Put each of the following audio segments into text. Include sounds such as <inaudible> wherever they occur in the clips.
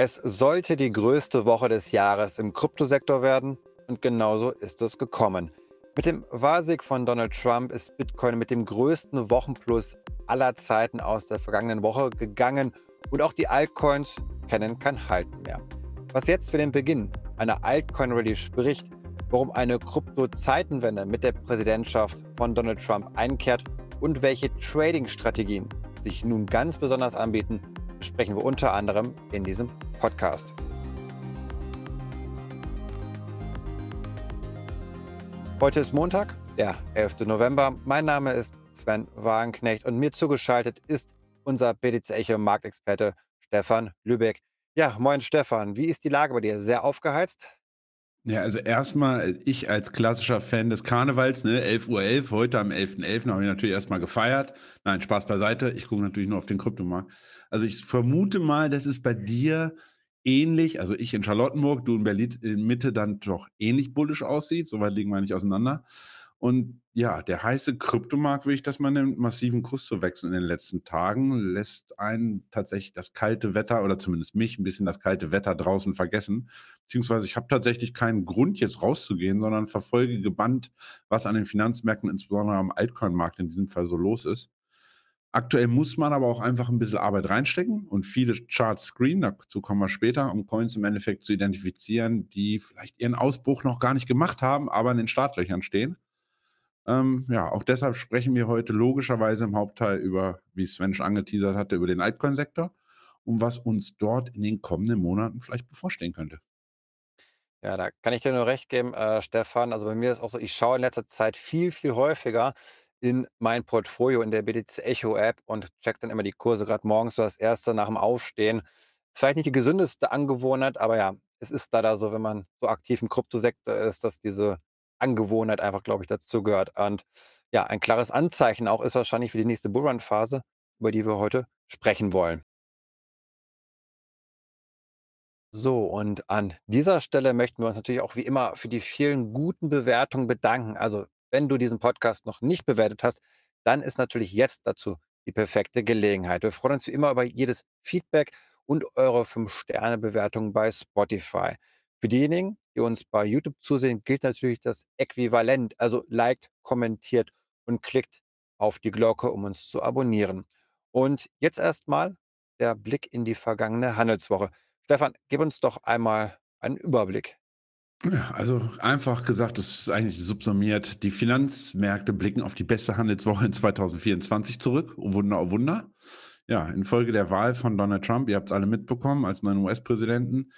Es sollte die größte Woche des Jahres im Kryptosektor werden und genauso ist es gekommen. Mit dem Wahlsieg von Donald Trump ist Bitcoin mit dem größten Wochenplus aller Zeiten aus der vergangenen Woche gegangen und auch die Altcoins kennen kein Halten mehr. Was jetzt für den Beginn einer Altcoin-Rally spricht, warum eine Krypto-Zeitenwende mit der Präsidentschaft von Donald Trump einkehrt und welche Trading-Strategien sich nun ganz besonders anbieten, sprechen wir unter anderem in diesem Podcast. Heute ist Montag, der 11. November. Mein Name ist Sven Wagenknecht und mir zugeschaltet ist unser BDC Echo Marktexperte Stefan Lübeck. Ja, moin Stefan, wie ist die Lage bei dir? Sehr aufgeheizt? Ja, also erstmal, äh, ich als klassischer Fan des Karnevals, ne, 11.11 Uhr, 11, heute am 11.11. .11., habe ich natürlich erstmal gefeiert. Nein, Spaß beiseite. Ich gucke natürlich nur auf den Kryptomarkt. Also ich vermute mal, dass es bei dir ähnlich, also ich in Charlottenburg, du in Berlin in Mitte dann doch ähnlich bullisch aussieht. Soweit liegen wir nicht auseinander. Und ja, der heiße Kryptomarkt, wie ich das mal nennen, massiven Kurs zu wechseln in den letzten Tagen, lässt einen tatsächlich das kalte Wetter oder zumindest mich ein bisschen das kalte Wetter draußen vergessen. Beziehungsweise ich habe tatsächlich keinen Grund, jetzt rauszugehen, sondern verfolge gebannt, was an den Finanzmärkten, insbesondere am Altcoin-Markt in diesem Fall so los ist. Aktuell muss man aber auch einfach ein bisschen Arbeit reinstecken und viele Charts screenen, dazu kommen wir später, um Coins im Endeffekt zu identifizieren, die vielleicht ihren Ausbruch noch gar nicht gemacht haben, aber in den Startlöchern stehen. Ähm, ja, auch deshalb sprechen wir heute logischerweise im Hauptteil über, wie Sven schon angeteasert hatte, über den Altcoin-Sektor und was uns dort in den kommenden Monaten vielleicht bevorstehen könnte. Ja, da kann ich dir nur recht geben, äh, Stefan. Also bei mir ist auch so, ich schaue in letzter Zeit viel, viel häufiger in mein Portfolio in der BTC Echo App und check dann immer die Kurse, gerade morgens so das erste nach dem Aufstehen. Ist vielleicht nicht die gesündeste Angewohnheit, aber ja, es ist da so, wenn man so aktiv im Kryptosektor ist, dass diese Angewohnheit einfach, glaube ich, dazu gehört. Und ja, ein klares Anzeichen auch ist wahrscheinlich für die nächste Bullrun-Phase, über die wir heute sprechen wollen. So, und an dieser Stelle möchten wir uns natürlich auch wie immer für die vielen guten Bewertungen bedanken. Also, wenn du diesen Podcast noch nicht bewertet hast, dann ist natürlich jetzt dazu die perfekte Gelegenheit. Wir freuen uns wie immer über jedes Feedback und eure 5 sterne bewertung bei Spotify. Für diejenigen, die uns bei YouTube zusehen, gilt natürlich das Äquivalent. Also liked, kommentiert und klickt auf die Glocke, um uns zu abonnieren. Und jetzt erstmal der Blick in die vergangene Handelswoche. Stefan, gib uns doch einmal einen Überblick. also einfach gesagt, das ist eigentlich subsumiert. Die Finanzmärkte blicken auf die beste Handelswoche in 2024 zurück. Oh Wunder, oh Wunder. Ja, infolge der Wahl von Donald Trump, ihr habt es alle mitbekommen, als neuen US-Präsidenten,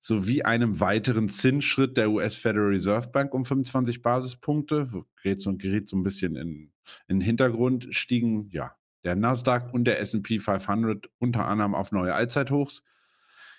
sowie einem weiteren Zinsschritt der US Federal Reserve Bank um 25 Basispunkte, gerät so, gerät so ein bisschen in, in den Hintergrund, stiegen ja der Nasdaq und der S&P 500 unter anderem auf neue Allzeithochs.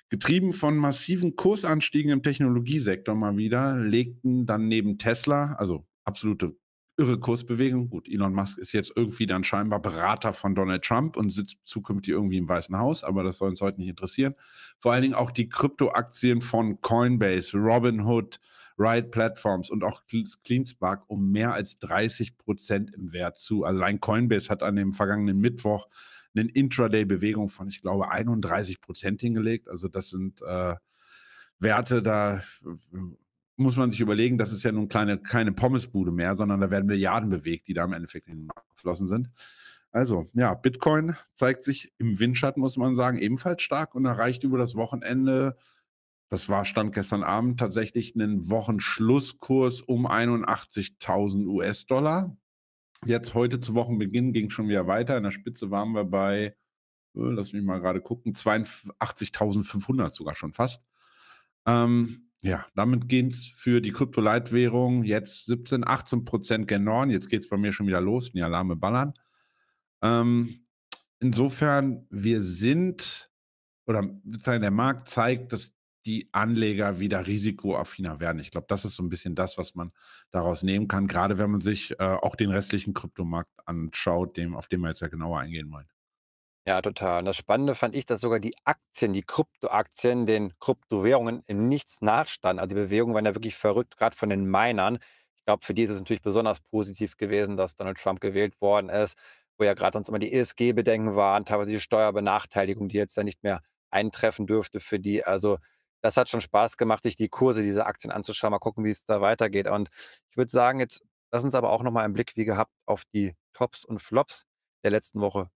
Getrieben von massiven Kursanstiegen im Technologiesektor mal wieder, legten dann neben Tesla, also absolute irre Kursbewegung. Gut, Elon Musk ist jetzt irgendwie dann scheinbar Berater von Donald Trump und sitzt zukünftig irgendwie im Weißen Haus, aber das soll uns heute nicht interessieren. Vor allen Dingen auch die Kryptoaktien von Coinbase, Robinhood, Ride Platforms und auch CleanSpark um mehr als 30 Prozent im Wert zu. Also allein Coinbase hat an dem vergangenen Mittwoch eine Intraday-Bewegung von, ich glaube, 31 Prozent hingelegt. Also das sind äh, Werte, da muss man sich überlegen, das ist ja nun kleine, keine Pommesbude mehr, sondern da werden Milliarden bewegt, die da im Endeffekt in den Markt geflossen sind. Also, ja, Bitcoin zeigt sich im Windschatten, muss man sagen, ebenfalls stark und erreicht über das Wochenende, das war Stand gestern Abend, tatsächlich einen Wochenschlusskurs um 81.000 US-Dollar. Jetzt heute zu Wochenbeginn ging schon wieder weiter. In der Spitze waren wir bei, äh, lass mich mal gerade gucken, 82.500 sogar schon fast. Ähm, ja, damit gehen es für die Kryptoleitwährung jetzt 17, 18 Prozent gen Norden. Jetzt geht es bei mir schon wieder los, die Alarme ballern. Ähm, insofern, wir sind, oder der Markt zeigt, dass die Anleger wieder risikoaffiner werden. Ich glaube, das ist so ein bisschen das, was man daraus nehmen kann, gerade wenn man sich äh, auch den restlichen Kryptomarkt anschaut, dem, auf den wir jetzt ja genauer eingehen wollen. Ja, total. Und das Spannende fand ich, dass sogar die Aktien, die Kryptoaktien, den Kryptowährungen in nichts nachstanden. Also die Bewegungen waren ja wirklich verrückt, gerade von den Minern. Ich glaube, für die ist es natürlich besonders positiv gewesen, dass Donald Trump gewählt worden ist, wo ja gerade sonst immer die ESG-Bedenken waren, teilweise die Steuerbenachteiligung, die jetzt ja nicht mehr eintreffen dürfte für die. Also das hat schon Spaß gemacht, sich die Kurse dieser Aktien anzuschauen, mal gucken, wie es da weitergeht. Und ich würde sagen, jetzt lass uns aber auch nochmal einen Blick, wie gehabt, auf die Tops und Flops der letzten Woche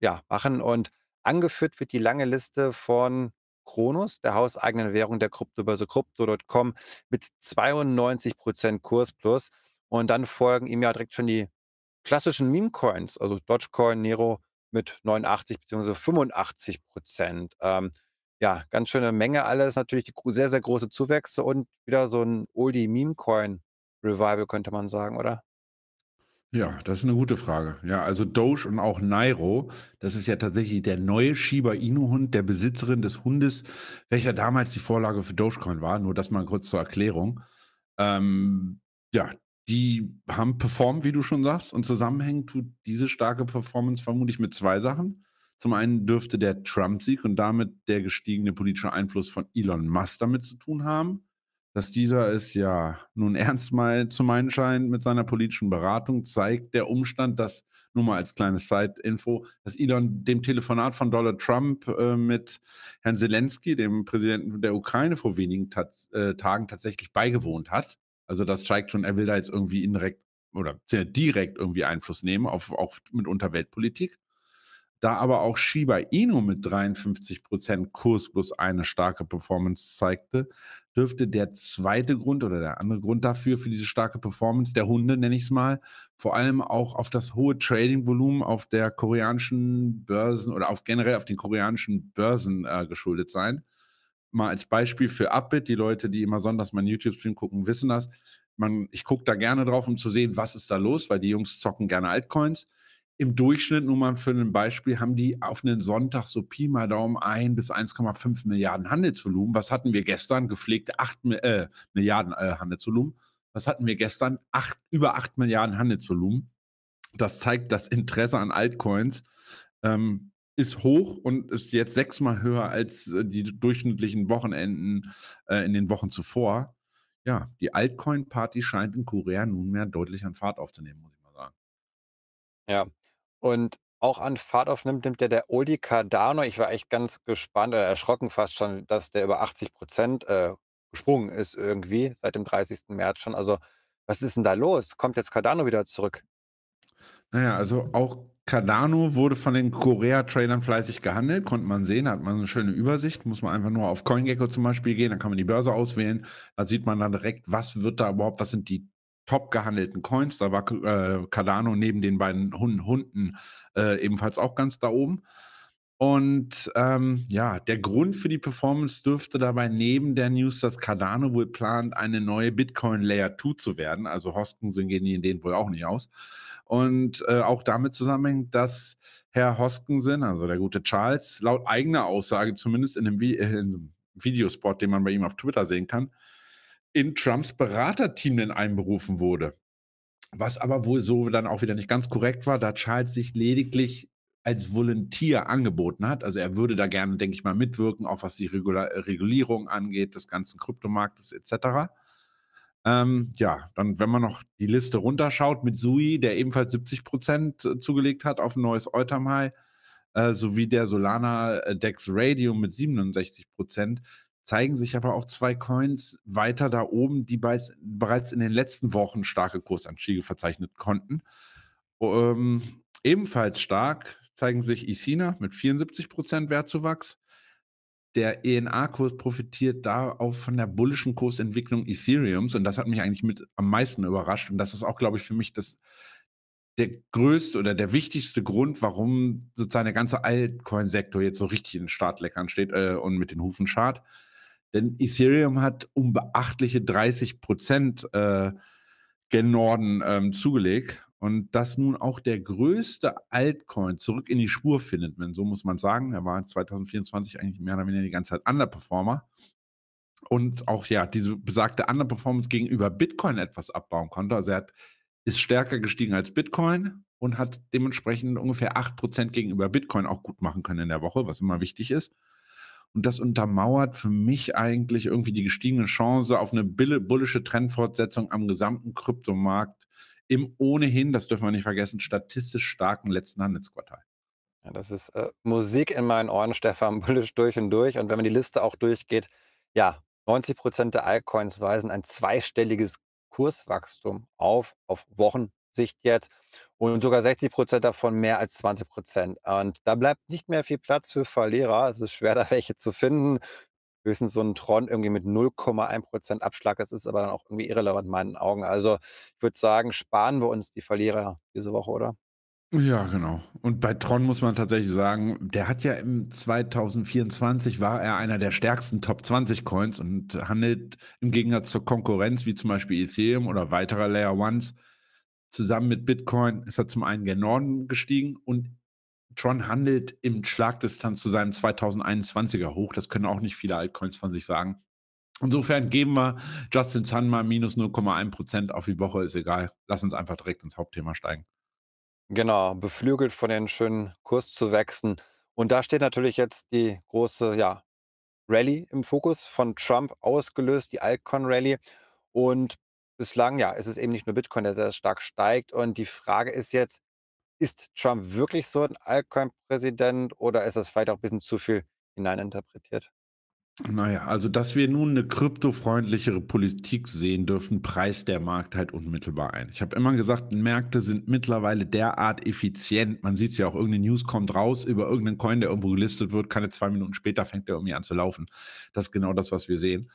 ja, machen. Und angeführt wird die lange Liste von Kronos, der hauseigenen Währung der Kryptobörse Crypto.com mit 92% Prozent Kurs plus. Und dann folgen ihm ja direkt schon die klassischen Meme-Coins, also Dogecoin, Nero mit 89 bzw. 85 Prozent. Ähm, ja, ganz schöne Menge alles. Natürlich sehr, sehr große Zuwächse und wieder so ein Oldie-Meme-Coin-Revival, könnte man sagen, oder? Ja, das ist eine gute Frage. Ja, also Doge und auch Nairo, das ist ja tatsächlich der neue Shiba Inu-Hund der Besitzerin des Hundes, welcher damals die Vorlage für Dogecoin war. Nur das mal kurz zur Erklärung. Ähm, ja, die haben performt, wie du schon sagst, und zusammenhängend tut diese starke Performance vermutlich mit zwei Sachen. Zum einen dürfte der Trump-Sieg und damit der gestiegene politische Einfluss von Elon Musk damit zu tun haben dass dieser es ja nun ernst mal zu meinen scheint mit seiner politischen Beratung, zeigt der Umstand, dass, nur mal als kleines Side-Info, dass Elon dem Telefonat von Donald Trump äh, mit Herrn Zelensky, dem Präsidenten der Ukraine, vor wenigen tats äh, Tagen tatsächlich beigewohnt hat. Also das zeigt schon, er will da jetzt irgendwie indirekt oder sehr direkt irgendwie Einfluss nehmen, auf, auch mit Unterweltpolitik. Da aber auch Shiba Inu mit 53% Kurs plus eine starke Performance zeigte, dürfte der zweite Grund oder der andere Grund dafür, für diese starke Performance der Hunde, nenne ich es mal, vor allem auch auf das hohe Trading-Volumen auf der koreanischen Börsen oder auf generell auf den koreanischen Börsen äh, geschuldet sein. Mal als Beispiel für Upbit, die Leute, die immer sonntags meinen YouTube-Stream gucken, wissen das. Man, ich gucke da gerne drauf, um zu sehen, was ist da los, weil die Jungs zocken gerne Altcoins im Durchschnitt, nur mal für ein Beispiel, haben die auf einen Sonntag so Pi mal Daumen 1 bis 1,5 Milliarden Handelsvolumen. Was hatten wir gestern? Gepflegt 8 äh, Milliarden äh, Handelsvolumen. Was hatten wir gestern? Acht, über 8 Milliarden Handelsvolumen. Das zeigt, das Interesse an Altcoins ähm, ist hoch und ist jetzt sechsmal höher als äh, die durchschnittlichen Wochenenden äh, in den Wochen zuvor. Ja, die Altcoin-Party scheint in Korea nunmehr deutlich an Fahrt aufzunehmen, muss ich mal sagen. Ja, und auch an Fahrt aufnimmt, nimmt der, der Oli Cardano. Ich war echt ganz gespannt oder erschrocken fast schon, dass der über 80 Prozent äh, gesprungen ist irgendwie seit dem 30. März schon. Also was ist denn da los? Kommt jetzt Cardano wieder zurück? Naja, also auch Cardano wurde von den Korea-Tradern fleißig gehandelt, konnte man sehen, da hat man eine schöne Übersicht, muss man einfach nur auf CoinGecko zum Beispiel gehen, dann kann man die Börse auswählen, da sieht man dann direkt, was wird da überhaupt, was sind die top gehandelten Coins. Da war äh, Cardano neben den beiden Hunden, Hunden äh, ebenfalls auch ganz da oben. Und ähm, ja, der Grund für die Performance dürfte dabei neben der News, dass Cardano wohl plant, eine neue Bitcoin Layer 2 zu werden. Also Hoskinson gehen die in denen wohl auch nicht aus. Und äh, auch damit zusammenhängt, dass Herr Hoskinson, also der gute Charles, laut eigener Aussage zumindest in einem, Vi äh, in einem Videospot, den man bei ihm auf Twitter sehen kann, in Trumps Beraterteam denn einberufen wurde. Was aber wohl so dann auch wieder nicht ganz korrekt war, da Charles sich lediglich als Volontier angeboten hat. Also er würde da gerne, denke ich mal, mitwirken, auch was die Regulierung angeht, des ganzen Kryptomarktes etc. Ähm, ja, dann, wenn man noch die Liste runterschaut mit Sui, der ebenfalls 70 Prozent zugelegt hat auf ein neues Eutam High, äh, sowie der Solana äh, Dex Radio mit 67 Prozent, zeigen sich aber auch zwei Coins weiter da oben, die bereits, bereits in den letzten Wochen starke Kursanstiege verzeichnet konnten. Ähm, ebenfalls stark zeigen sich Ethina mit 74% Wertzuwachs. Der ENA-Kurs profitiert da auch von der bullischen Kursentwicklung Ethereums und das hat mich eigentlich mit am meisten überrascht und das ist auch, glaube ich, für mich das, der größte oder der wichtigste Grund, warum sozusagen der ganze Altcoin-Sektor jetzt so richtig in den Startleckern steht äh, und mit den Hufen schart. Denn Ethereum hat um beachtliche 30 Prozent äh, gen Norden ähm, zugelegt. Und dass nun auch der größte Altcoin zurück in die Spur findet, wenn so muss man sagen, er war 2024 eigentlich mehr oder weniger die ganze Zeit Underperformer. Und auch ja, diese besagte Underperformance gegenüber Bitcoin etwas abbauen konnte. Also er hat, ist stärker gestiegen als Bitcoin und hat dementsprechend ungefähr 8% gegenüber Bitcoin auch gut machen können in der Woche, was immer wichtig ist. Und das untermauert für mich eigentlich irgendwie die gestiegene Chance auf eine bullische Trendfortsetzung am gesamten Kryptomarkt im ohnehin, das dürfen wir nicht vergessen, statistisch starken letzten Handelsquartal. Ja, das ist äh, Musik in meinen Ohren, Stefan, <laughs> bullisch durch und durch. Und wenn man die Liste auch durchgeht, ja, 90 Prozent der Altcoins weisen ein zweistelliges Kurswachstum auf, auf Wochensicht jetzt und sogar 60 Prozent davon mehr als 20 Prozent. Und da bleibt nicht mehr viel Platz für Verlierer. Es ist schwer, <laughs> da welche zu finden. Höchstens so ein Tron irgendwie mit 0,1 Prozent Abschlag. Das ist aber dann auch irgendwie irrelevant in meinen Augen. Also ich würde sagen, sparen wir uns die Verlierer diese Woche, oder? Ja, genau. Und bei Tron muss man tatsächlich sagen, der hat ja im 2024 war er einer der stärksten Top 20 Coins und handelt im Gegensatz zur Konkurrenz wie zum Beispiel Ethereum oder weiterer Layer Ones zusammen mit Bitcoin ist er zum einen gen Norden gestiegen und Tron handelt im Schlagdistanz zu seinem 2021er hoch. Das können auch nicht viele Altcoins von sich sagen. Insofern geben wir Justin Sun mal minus 0,1 Prozent auf die Woche, ist egal. Lass uns einfach direkt ins Hauptthema steigen. Genau, beflügelt von den schönen Kurszuwächsen. Und da steht natürlich jetzt die große ja, Rallye im Fokus von Trump ausgelöst, die alcon rallye Und bislang, ja, ist es eben nicht nur Bitcoin, der sehr stark steigt. Und die Frage ist jetzt, ist Trump wirklich so ein Altcoin-Präsident oder ist das vielleicht auch ein bisschen zu viel hineininterpretiert? Naja, also dass wir nun eine kryptofreundlichere Politik sehen dürfen, preist der Markt halt unmittelbar ein. Ich habe immer gesagt, Märkte sind mittlerweile derart effizient. Man sieht es ja auch, irgendeine News kommt raus über irgendeinen Coin, der irgendwo gelistet wird, keine zwei Minuten später fängt der irgendwie an zu laufen. Das ist genau das, was wir sehen.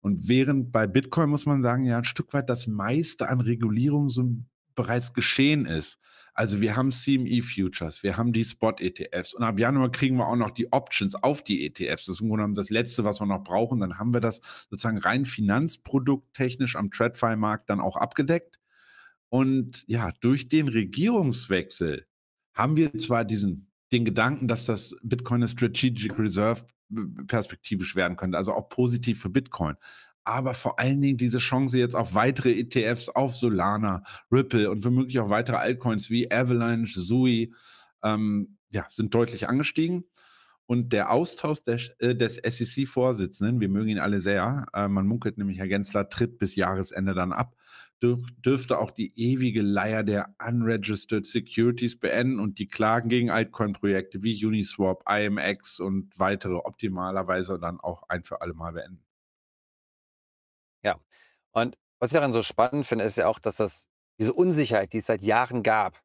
Und während bei Bitcoin, muss man sagen, ja ein Stück weit das meiste an Regulierung so bereits geschehen ist. Also wir haben CME-Futures, wir haben die Spot-ETFs und ab Januar kriegen wir auch noch die Options auf die ETFs. Das ist im Grunde genommen das Letzte, was wir noch brauchen. Dann haben wir das sozusagen rein finanzprodukttechnisch am TradFi-Markt dann auch abgedeckt. Und ja, durch den Regierungswechsel haben wir zwar diesen den Gedanken, dass das Bitcoin eine Strategic Reserve perspektivisch werden könnte, also auch positiv für Bitcoin. Aber vor allen Dingen diese Chance jetzt auf weitere ETFs, auf Solana, Ripple und womöglich auch weitere Altcoins wie Avalanche, Sui, ähm, ja, sind deutlich angestiegen. Und der Austausch des, äh, des SEC-Vorsitzenden, wir mögen ihn alle sehr, äh, man munkelt nämlich, Herr Gensler tritt bis Jahresende dann ab, dürfte auch die ewige Leier der Unregistered Securities beenden und die Klagen gegen Altcoin-Projekte wie Uniswap, IMX und weitere optimalerweise dann auch ein für alle Mal beenden. Ja, und was ich daran so spannend finde, ist ja auch, dass das diese Unsicherheit, die es seit Jahren gab,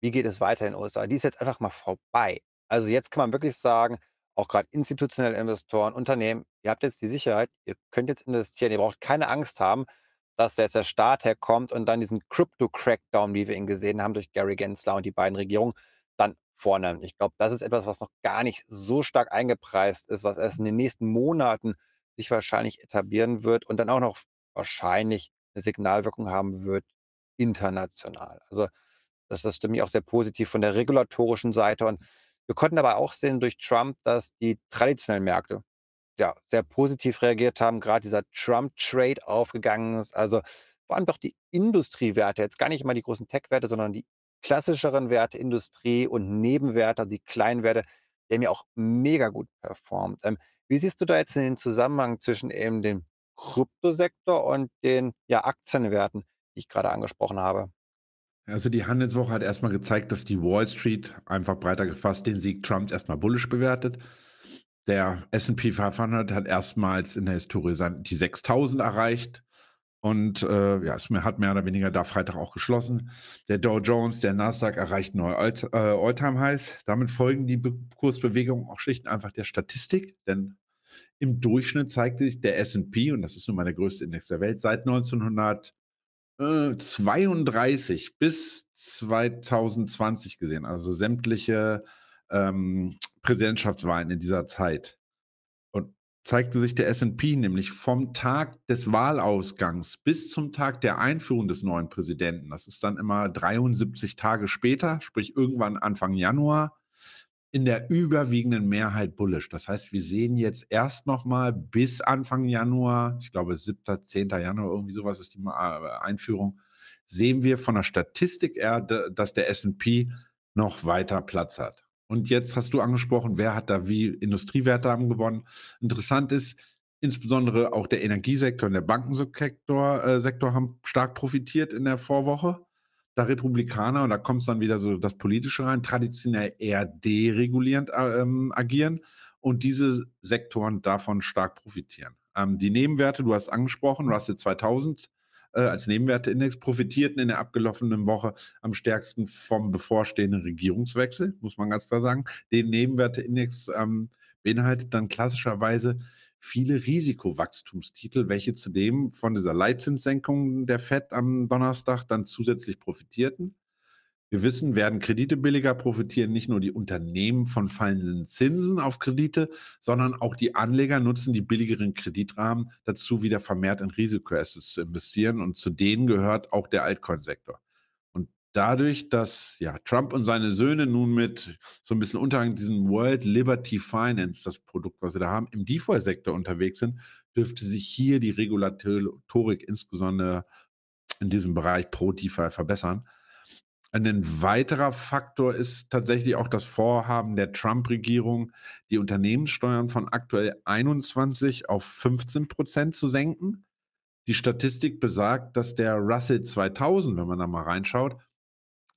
wie geht es weiter in den USA, die ist jetzt einfach mal vorbei. Also jetzt kann man wirklich sagen, auch gerade institutionelle Investoren, Unternehmen, ihr habt jetzt die Sicherheit, ihr könnt jetzt investieren, ihr braucht keine Angst haben, dass jetzt der Staat herkommt und dann diesen Crypto-Crackdown, wie wir ihn gesehen haben, durch Gary Gensler und die beiden Regierungen, dann vornehmen. Ich glaube, das ist etwas, was noch gar nicht so stark eingepreist ist, was erst in den nächsten Monaten sich wahrscheinlich etablieren wird und dann auch noch wahrscheinlich eine Signalwirkung haben wird international. Also das ist für mich auch sehr positiv von der regulatorischen Seite. Und wir konnten aber auch sehen durch Trump, dass die traditionellen Märkte, ja, sehr positiv reagiert haben, gerade dieser Trump-Trade aufgegangen ist. Also waren doch die Industriewerte, jetzt gar nicht mal die großen Tech-Werte, sondern die klassischeren Werte, Industrie und Nebenwerte, also die kleinen Werte, die haben ja auch mega gut performt. Ähm, wie siehst du da jetzt den Zusammenhang zwischen eben dem Kryptosektor und den ja, Aktienwerten, die ich gerade angesprochen habe? Also die Handelswoche hat erstmal gezeigt, dass die Wall Street einfach breiter gefasst den Sieg Trumps erstmal bullisch bewertet. Der SP 500 hat erstmals in der Historie die 6000 erreicht und äh, ja, es hat mehr oder weniger da Freitag auch geschlossen. Der Dow Jones, der Nasdaq erreicht neue äh, All-Time-Highs. Damit folgen die Kursbewegungen auch schlicht und einfach der Statistik, denn im Durchschnitt zeigte sich der SP, und das ist nun mal der größte Index der Welt, seit 1932 äh, bis 2020 gesehen, also sämtliche ähm, Präsidentschaftswahlen in dieser Zeit. Und zeigte sich der SP nämlich vom Tag des Wahlausgangs bis zum Tag der Einführung des neuen Präsidenten, das ist dann immer 73 Tage später, sprich irgendwann Anfang Januar, in der überwiegenden Mehrheit bullish. Das heißt, wir sehen jetzt erst nochmal bis Anfang Januar, ich glaube 7., 10. Januar, irgendwie sowas ist die äh, Einführung, sehen wir von der Statistik eher, dass der SP noch weiter Platz hat. Und jetzt hast du angesprochen, wer hat da wie Industriewerte haben gewonnen. Interessant ist, insbesondere auch der Energiesektor und der Bankensektor äh, Sektor haben stark profitiert in der Vorwoche. Da Republikaner, und da kommt es dann wieder so das Politische rein, traditionell eher deregulierend äh, ähm, agieren und diese Sektoren davon stark profitieren. Ähm, die Nebenwerte, du hast angesprochen, Russell 2000 äh, als Nebenwerteindex profitierten in der abgelaufenen Woche am stärksten vom bevorstehenden Regierungswechsel, muss man ganz klar sagen. Den Nebenwerteindex ähm, beinhaltet dann klassischerweise viele Risikowachstumstitel, welche zudem von dieser Leitzinssenkung der FED am Donnerstag dann zusätzlich profitierten. Wir wissen, werden Kredite billiger, profitieren nicht nur die Unternehmen von fallenden Zinsen auf Kredite, sondern auch die Anleger nutzen die billigeren Kreditrahmen dazu, wieder vermehrt in Risikoassets zu investieren. Und zu denen gehört auch der Altcoin-Sektor. Und dadurch, dass ja, Trump und seine Söhne nun mit so ein bisschen unter diesem World Liberty Finance, das Produkt, was sie da haben, im default sektor unterwegs sind, dürfte sich hier die Regulatorik insbesondere in diesem Bereich pro DeFi verbessern. Ein weiterer Faktor ist tatsächlich auch das Vorhaben der Trump-Regierung, die Unternehmenssteuern von aktuell 21 auf 15 Prozent zu senken. Die Statistik besagt, dass der Russell 2000, wenn man da mal reinschaut,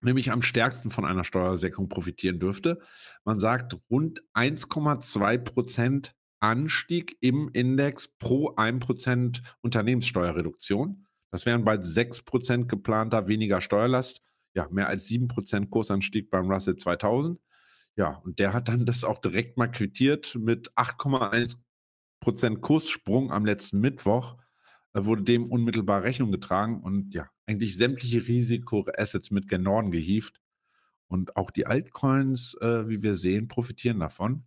nämlich am stärksten von einer Steuersenkung profitieren dürfte. Man sagt rund 1,2 Prozent Anstieg im Index pro 1 Prozent Unternehmenssteuerreduktion. Das wären bald 6 Prozent geplanter weniger Steuerlast ja, mehr als 7% Kursanstieg beim Russell 2000. Ja, und der hat dann das auch direkt mal quittiert mit 8,1% Kurssprung am letzten Mittwoch. Wurde dem unmittelbar Rechnung getragen und ja, eigentlich sämtliche Risikoassets mit gen Norden gehievt. Und auch die Altcoins, äh, wie wir sehen, profitieren davon.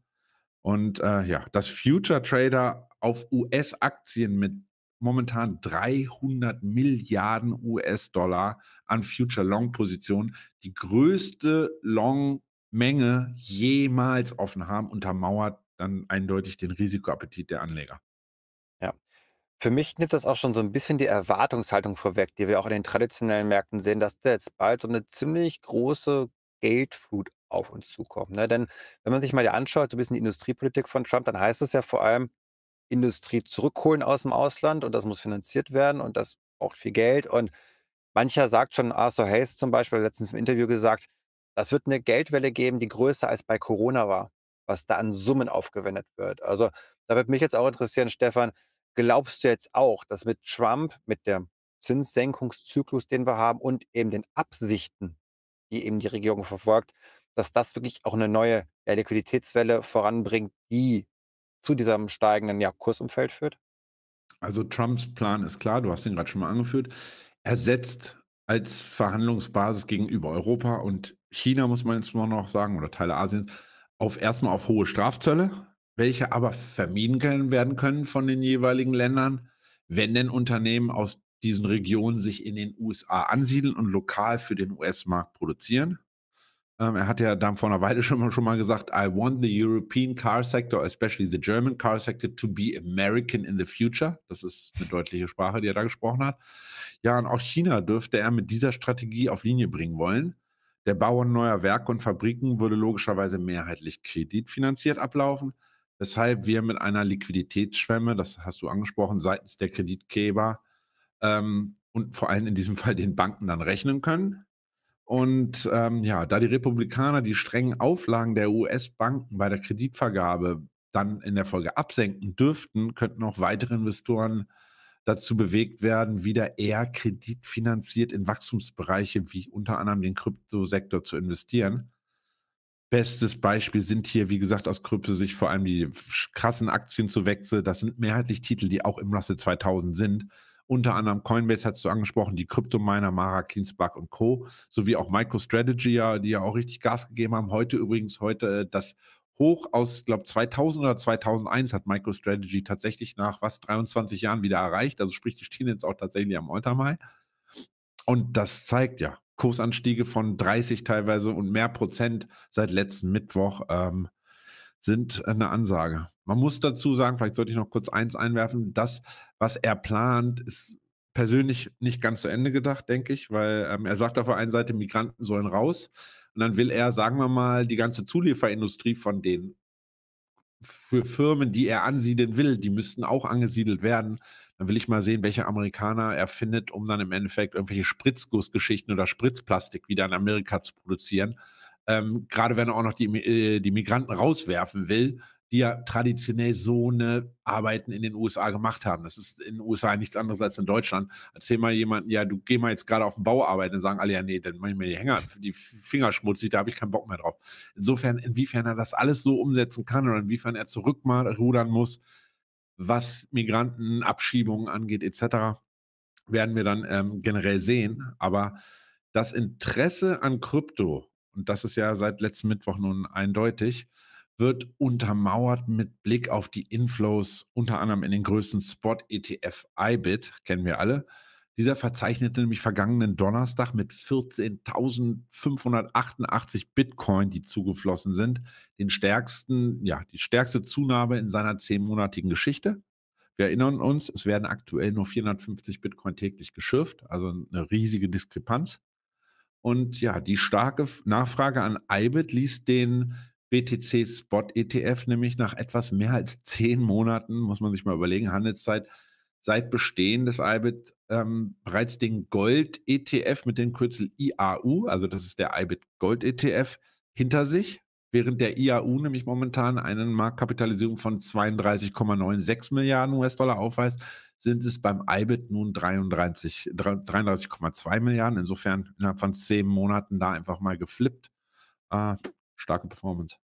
Und äh, ja, dass Future Trader auf US-Aktien mit momentan 300 Milliarden US-Dollar an Future Long-Positionen, die größte Long-Menge jemals offen haben, untermauert dann eindeutig den Risikoappetit der Anleger. Ja. Für mich nimmt das auch schon so ein bisschen die Erwartungshaltung vorweg, die wir auch in den traditionellen Märkten sehen, dass da jetzt bald so eine ziemlich große Geldflut auf uns zukommt. Ne? Denn wenn man sich mal anschaut, so ein bisschen die Industriepolitik von Trump, dann heißt es ja vor allem, Industrie zurückholen aus dem Ausland und das muss finanziert werden und das braucht viel Geld. Und mancher sagt schon, Arthur Hayes zum Beispiel, letztens im Interview gesagt, das wird eine Geldwelle geben, die größer als bei Corona war, was da an Summen aufgewendet wird. Also da würde mich jetzt auch interessieren, Stefan, glaubst du jetzt auch, dass mit Trump, mit dem Zinssenkungszyklus, den wir haben und eben den Absichten, die eben die Regierung verfolgt, dass das wirklich auch eine neue ja, Liquiditätswelle voranbringt, die zu diesem steigenden ja, Kursumfeld führt? Also Trumps Plan ist klar, du hast ihn gerade schon mal angeführt. Er setzt als Verhandlungsbasis gegenüber Europa und China, muss man jetzt nur noch sagen, oder Teile Asiens, auf erstmal auf hohe Strafzölle, welche aber vermieden können, werden können von den jeweiligen Ländern, wenn denn Unternehmen aus diesen Regionen sich in den USA ansiedeln und lokal für den US-Markt produzieren. Ähm, er hat ja dann vor einer Weile <laughs> schon mal, schon mal gesagt, I want the European car sector, especially the German car sector, to be American in the future. Das ist eine deutliche Sprache, die er da gesprochen hat. Ja, und auch China dürfte er mit dieser Strategie auf Linie bringen wollen. Der Bau neuer Werke und Fabriken würde logischerweise mehrheitlich kreditfinanziert ablaufen, weshalb wir mit einer Liquiditätsschwemme, das hast du angesprochen, seitens der Kreditgeber ähm, und vor allem in diesem Fall den Banken dann rechnen können. Und ähm, ja, da die Republikaner die strengen Auflagen der US-Banken bei der Kreditvergabe dann in der Folge absenken dürften, könnten auch weitere Investoren dazu bewegt werden, wieder eher kreditfinanziert in Wachstumsbereiche wie unter anderem den Kryptosektor zu investieren. Bestes Beispiel sind hier, wie gesagt, aus Krypto sich vor allem die krassen Aktien zu wechseln. Das sind mehrheitlich Titel, die auch im Russell 2000 sind. Unter anderem Coinbase hast du angesprochen, die Kryptominer, Mara, CleanSpark und Co. sowie auch MicroStrategy, ja, die ja auch richtig Gas gegeben haben. Heute übrigens, heute äh, das Hoch aus, glaube 2000 oder 2001 hat MicroStrategy tatsächlich nach was 23 Jahren wieder erreicht. Also sprich, die stehen jetzt auch tatsächlich am all time Und das zeigt ja Kursanstiege von 30 teilweise und mehr Prozent seit letzten Mittwoch ähm, sind eine Ansage. Man muss dazu sagen, vielleicht sollte ich noch kurz eins einwerfen, das, was er plant, ist persönlich nicht ganz zu Ende gedacht, denke ich, weil ähm, er sagt auf der einen Seite, Migranten sollen raus und dann will er, sagen wir mal, die ganze Zulieferindustrie von denen für Firmen, die er ansiedeln will, die müssten auch angesiedelt werden. Dann will ich mal sehen, welche Amerikaner er findet, um dann im Endeffekt irgendwelche Spritzgussgeschichten oder Spritzplastik wieder in Amerika zu produzieren. Ähm, gerade wenn er auch noch die, äh, die Migranten rauswerfen will, die ja traditionell so eine Arbeiten in den USA gemacht haben. Das ist in den USA nichts anderes als in Deutschland. Erzähl mal jemanden, ja, du geh mal jetzt gerade auf den Bau arbeiten, und sagen alle, ja, nee, dann mach ich mir die Hänger, die Finger schmutzig, da habe ich keinen Bock mehr drauf. Insofern, inwiefern er das alles so umsetzen kann oder inwiefern er zurückrudern muss, was Migranten, Abschiebungen angeht, etc., werden wir dann ähm, generell sehen. Aber das Interesse an Krypto, und das ist ja seit letzten Mittwoch nun eindeutig, wird untermauert mit Blick auf die Inflows, unter anderem in den größten Spot-ETF IBIT, kennen wir alle. Dieser verzeichnete nämlich vergangenen Donnerstag mit 14.588 Bitcoin, die zugeflossen sind, den stärksten, ja, die stärkste Zunahme in seiner zehnmonatigen Geschichte. Wir erinnern uns, es werden aktuell nur 450 Bitcoin täglich geschürft, also eine riesige Diskrepanz. Und ja, die starke Nachfrage an IBIT ließ den BTC Spot ETF, nämlich nach etwas mehr als zehn Monaten, muss man sich mal überlegen, Handelszeit, seit Bestehen des IBIT ähm, bereits den Gold ETF mit dem Kürzel IAU, also das ist der IBIT Gold ETF, hinter sich, während der IAU nämlich momentan eine Marktkapitalisierung von 32,96 Milliarden US-Dollar aufweist, sind es beim IBIT nun 33,2 33, Milliarden. Insofern innerhalb von zehn Monaten da einfach mal geflippt. Äh, starke Performance.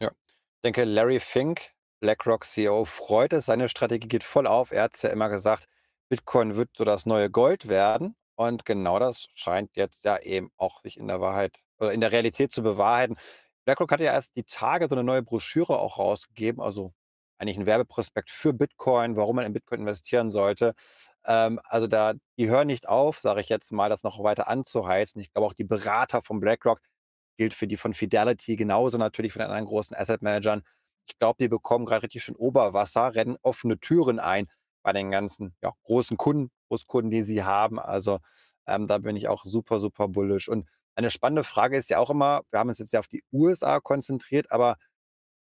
Ja, ich denke, Larry Fink, BlackRock CEO, freut es. Seine Strategie geht voll auf. Er hat es ja immer gesagt, Bitcoin wird so das neue Gold werden. Und genau das scheint jetzt ja eben auch sich in der Wahrheit oder in der Realität zu bewahrheiten. BlackRock hat ja erst die Tage so eine neue Broschüre auch rausgegeben, also eigentlich ein Werbeprospekt für Bitcoin, warum man in Bitcoin investieren sollte. Ähm, also da, die hören nicht auf, sage ich jetzt mal, das noch weiter anzuheizen. Ich glaube auch die Berater von BlackRock gilt für die von Fidelity genauso natürlich von den anderen großen Asset Managern. Ich glaube, die bekommen gerade richtig schön Oberwasser, rennen offene Türen ein bei den ganzen ja, großen Kunden, Großkunden, die sie haben. Also ähm, da bin ich auch super, super bullisch. Und eine spannende Frage ist ja auch immer, wir haben uns jetzt ja auf die USA konzentriert, aber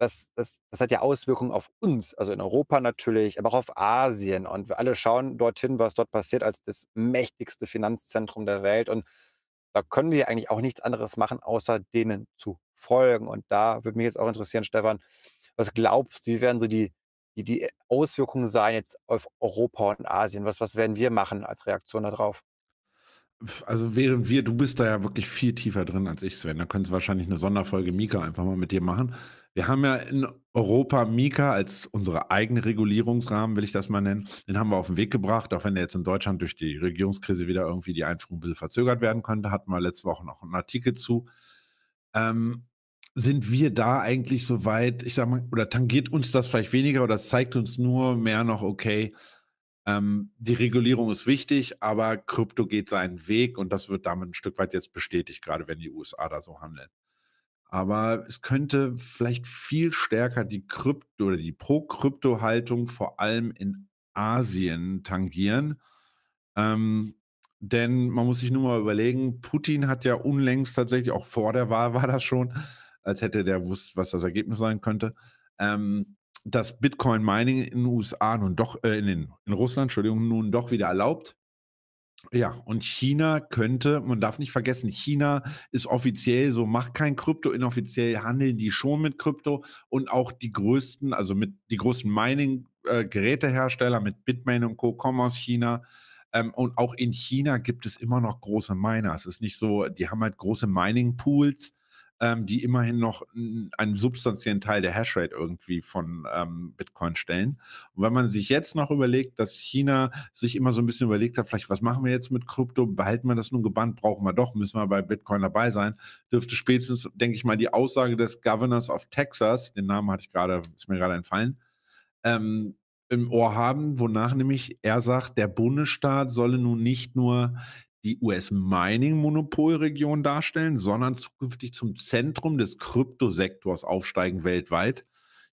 das, das, das hat ja Auswirkungen auf uns, also in Europa natürlich, aber auch auf Asien. Und wir alle schauen dorthin, was dort passiert, als das mächtigste Finanzzentrum der Welt. Und da können wir eigentlich auch nichts anderes machen, außer denen zu folgen. Und da würde mich jetzt auch interessieren, Stefan, was glaubst du, wie werden so die, die, die Auswirkungen sein jetzt auf Europa und Asien? Was, was werden wir machen als Reaktion darauf? Also während wir, du bist da ja wirklich viel tiefer drin als ich, Sven. Da können Sie wahrscheinlich eine Sonderfolge Mika einfach mal mit dir machen. Wir haben ja in Europa Mika als unsere eigene Regulierungsrahmen, will ich das mal nennen, den haben wir auf den Weg gebracht, auch wenn der jetzt in Deutschland durch die Regierungskrise wieder irgendwie die Einführung ein bisschen verzögert werden könnte, hatten wir letzte Woche noch einen Artikel zu. Ähm, sind wir da eigentlich so weit, ich sag mal, oder tangiert uns das vielleicht weniger oder zeigt uns nur mehr noch, okay, ähm, die Regulierung ist wichtig, aber Krypto geht seinen Weg und das wird damit ein Stück weit jetzt bestätigt, gerade wenn die USA da so handeln. Aber es könnte vielleicht viel stärker die Krypto oder die Pro-Krypto-Haltung vor allem in Asien tangieren. Ähm, denn man muss sich nur mal überlegen, Putin hat ja unlängst tatsächlich, auch vor der Wahl war das schon, als hätte der wusst, was das Ergebnis sein könnte, ähm, dass Bitcoin Mining in den USA nun doch, äh, in, den, in Russland, Entschuldigung, nun doch wieder erlaubt. Ja, und China könnte, man darf nicht vergessen, China ist offiziell so, macht kein Krypto, inoffiziell handeln die schon mit Krypto und auch die größten, also mit die größten Mining-Gerätehersteller äh, mit Bitmain und Co. kommen aus China. Ähm, und auch in China gibt es immer noch große Miner. Es ist nicht so, die haben halt große Mining-Pools ähm, die immerhin noch einen substanziellen Teil der Hashrate irgendwie von ähm, Bitcoin stellen. Und wenn man sich jetzt noch überlegt, dass China sich immer so ein bisschen überlegt hat, vielleicht was machen wir jetzt mit Krypto, behalten wir das nun gebannt, brauchen wir doch, müssen wir bei Bitcoin dabei sein, dürfte spätestens, denke ich mal, die Aussage des Governors of Texas, den Namen hatte ich gerade, ist mir gerade entfallen, ähm, im Ohr haben, wonach nämlich er sagt, der Bundesstaat solle nun nicht nur die US-Mining-Monopolregion darstellen, sondern zukünftig zum Zentrum des Kryptosektors aufsteigen weltweit.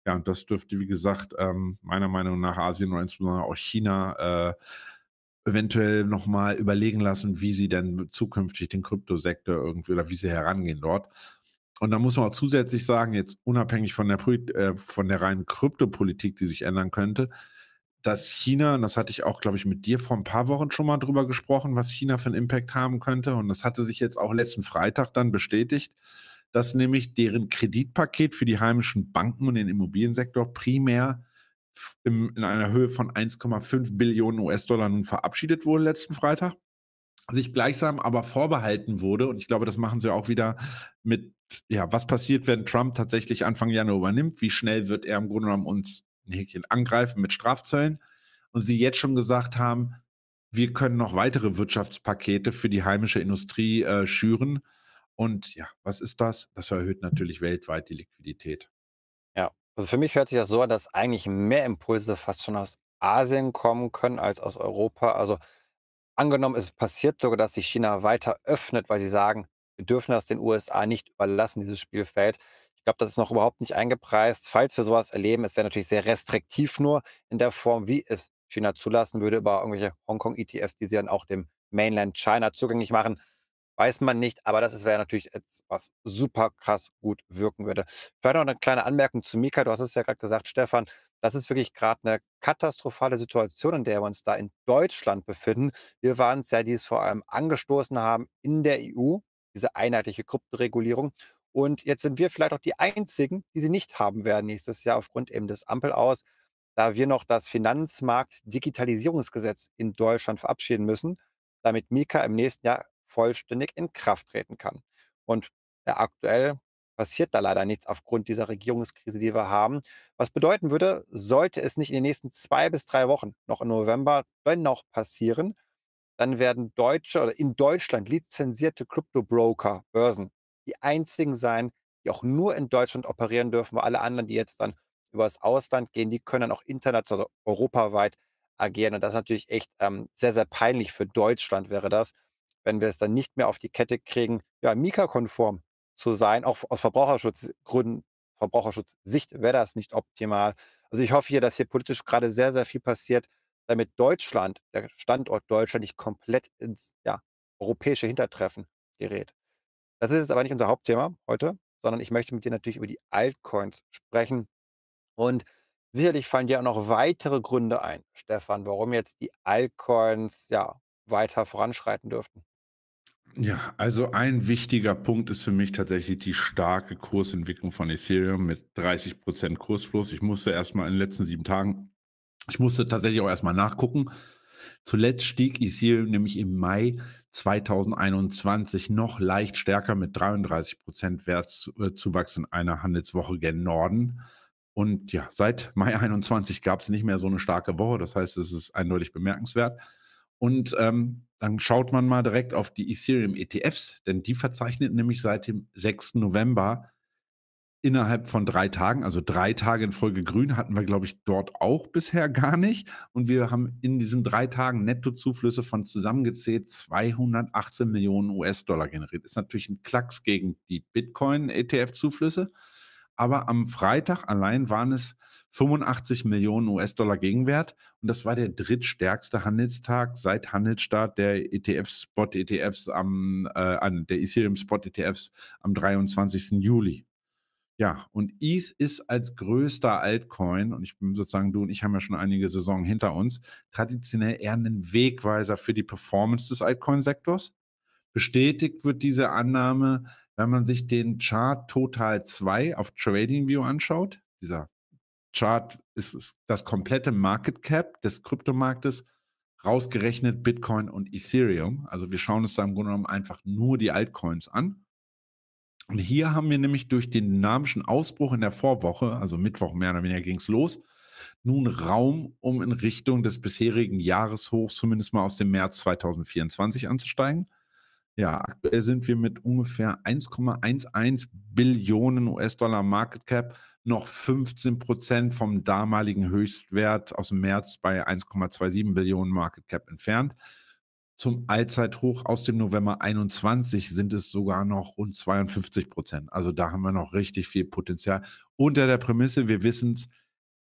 Ja, und das dürfte, wie gesagt, ähm, meiner Meinung nach Asien und insbesondere auch China äh, eventuell nochmal überlegen lassen, wie sie denn zukünftig den Kryptosektor irgendwie oder wie sie herangehen dort. Und da muss man auch zusätzlich sagen, jetzt unabhängig von der, äh, von der reinen Kryptopolitik, die sich ändern könnte, dass China, und das hatte ich auch, glaube ich, mit dir vor ein paar Wochen schon mal drüber gesprochen, was China für einen Impact haben könnte. Und das hatte sich jetzt auch letzten Freitag dann bestätigt, dass nämlich deren Kreditpaket für die heimischen Banken und den Immobiliensektor primär im, in einer Höhe von 1,5 Billionen US-Dollar nun verabschiedet wurde letzten Freitag, sich gleichsam aber vorbehalten wurde. Und ich glaube, das machen sie auch wieder mit, ja, was passiert, wenn Trump tatsächlich Anfang Januar übernimmt? Wie schnell wird er im Grunde genommen uns Häkchen angreifen mit Strafzöllen und sie jetzt schon gesagt haben, wir können noch weitere Wirtschaftspakete für die heimische Industrie äh, schüren. Und ja, was ist das? Das erhöht natürlich weltweit die Liquidität. Ja, also für mich hört sich das so an, dass eigentlich mehr Impulse fast schon aus Asien kommen können als aus Europa. Also angenommen, es passiert sogar, dass sich China weiter öffnet, weil sie sagen, wir dürfen das den USA nicht überlassen, dieses Spielfeld glaube, das ist noch überhaupt nicht eingepreist. Falls wir sowas erleben, es wäre natürlich sehr restriktiv nur in der Form, wie es China zulassen würde, über irgendwelche Hongkong-ETFs, die sie dann auch dem Mainland China zugänglich machen. Weiß man nicht, aber das wäre natürlich etwas, was super krass gut wirken würde. Vielleicht noch eine kleine Anmerkung zu Mika. Du hast es ja gerade gesagt, Stefan. Das ist wirklich gerade eine katastrophale Situation, in der wir uns da in Deutschland befinden. Wir waren es ja, die es vor allem angestoßen haben in der EU, diese einheitliche Kryptoregulierung. Und jetzt sind wir vielleicht auch die Einzigen, die sie nicht haben werden nächstes Jahr aufgrund eben des Ampelaus, da wir noch das Finanzmarkt-Digitalisierungsgesetz in Deutschland verabschieden müssen, damit Mika im nächsten Jahr vollständig in Kraft treten kann. Und ja, aktuell passiert da leider nichts aufgrund dieser Regierungskrise, die wir haben. Was bedeuten würde, sollte es nicht in den nächsten zwei bis drei Wochen, noch im November, dennoch passieren, dann werden deutsche oder in Deutschland lizenzierte Krypto-Broker, Börsen, die einzigen sein, die auch nur in Deutschland operieren dürfen, weil alle anderen, die jetzt dann übers Ausland gehen, die können dann auch international, also europaweit agieren. Und das ist natürlich echt ähm, sehr, sehr peinlich für Deutschland wäre das, wenn wir es dann nicht mehr auf die Kette kriegen, ja, Mika-konform zu sein, auch aus Verbraucherschutzgründen, Verbraucherschutzsicht wäre das nicht optimal. Also ich hoffe hier, dass hier politisch gerade sehr, sehr viel passiert, damit Deutschland, der Standort Deutschland, nicht komplett ins ja, europäische Hintertreffen gerät. Das ist jetzt aber nicht unser Hauptthema heute, sondern ich möchte mit dir natürlich über die Altcoins sprechen. Und sicherlich fallen dir auch noch weitere Gründe ein, Stefan, warum jetzt die Altcoins ja weiter voranschreiten dürften. Ja, also ein wichtiger Punkt ist für mich tatsächlich die starke Kursentwicklung von Ethereum mit 30% Prozent Kursplus. Ich musste erstmal in den letzten sieben Tagen, ich musste tatsächlich auch erstmal nachgucken, Zuletzt stieg Ethereum nämlich im Mai 2021 noch leicht stärker mit 33 Wertzuwachs in einer Handelswoche gen Norden. Und ja, seit Mai 21 gab es nicht mehr so eine starke Woche. Das heißt, es ist eindeutig bemerkenswert. Und ähm, dann schaut man mal direkt auf die Ethereum ETFs, denn die verzeichnet nämlich seit dem 6. November innerhalb von drei Tagen, also drei Tage in Folge grün, hatten wir, glaube ich, dort auch bisher gar nicht. Und wir haben in diesen drei Tagen Nettozuflüsse von zusammengezählt 218 Millionen US-Dollar generiert. Ist natürlich ein Klacks gegen die Bitcoin-ETF-Zuflüsse. Aber am Freitag allein waren es 85 Millionen US-Dollar Gegenwert. Und das war der drittstärkste Handelstag seit Handelsstart der ETF-Spot-ETFs am, äh, der Ethereum-Spot-ETFs am 23. Juli. Ja, und ETH ist als größter Altcoin, und ich bin sozusagen, du und ich haben ja schon einige Saisonen hinter uns, traditionell eher ein Wegweiser für die Performance des Altcoin-Sektors. Bestätigt wird diese Annahme, wenn man sich den Chart Total 2 auf TradingView anschaut. Dieser Chart ist, ist das komplette Market Cap des Kryptomarktes, rausgerechnet Bitcoin und Ethereum. Also wir schauen uns da im Grunde genommen einfach nur die Altcoins an und hier haben wir nämlich durch den dynamischen Ausbruch in der Vorwoche, also Mittwoch mehr oder weniger ging es los, nun Raum, um in Richtung des bisherigen Jahreshochs zumindest mal aus dem März 2024 anzusteigen. Ja, aktuell sind wir mit ungefähr 1,11 Billionen US-Dollar Market Cap noch 15 Prozent vom damaligen Höchstwert aus dem März bei 1,27 Billionen Market Cap entfernt. Zum Allzeithoch aus dem November 21 sind es sogar noch rund 52 Prozent. Also da haben wir noch richtig viel Potenzial. Unter der Prämisse, wir wissen es,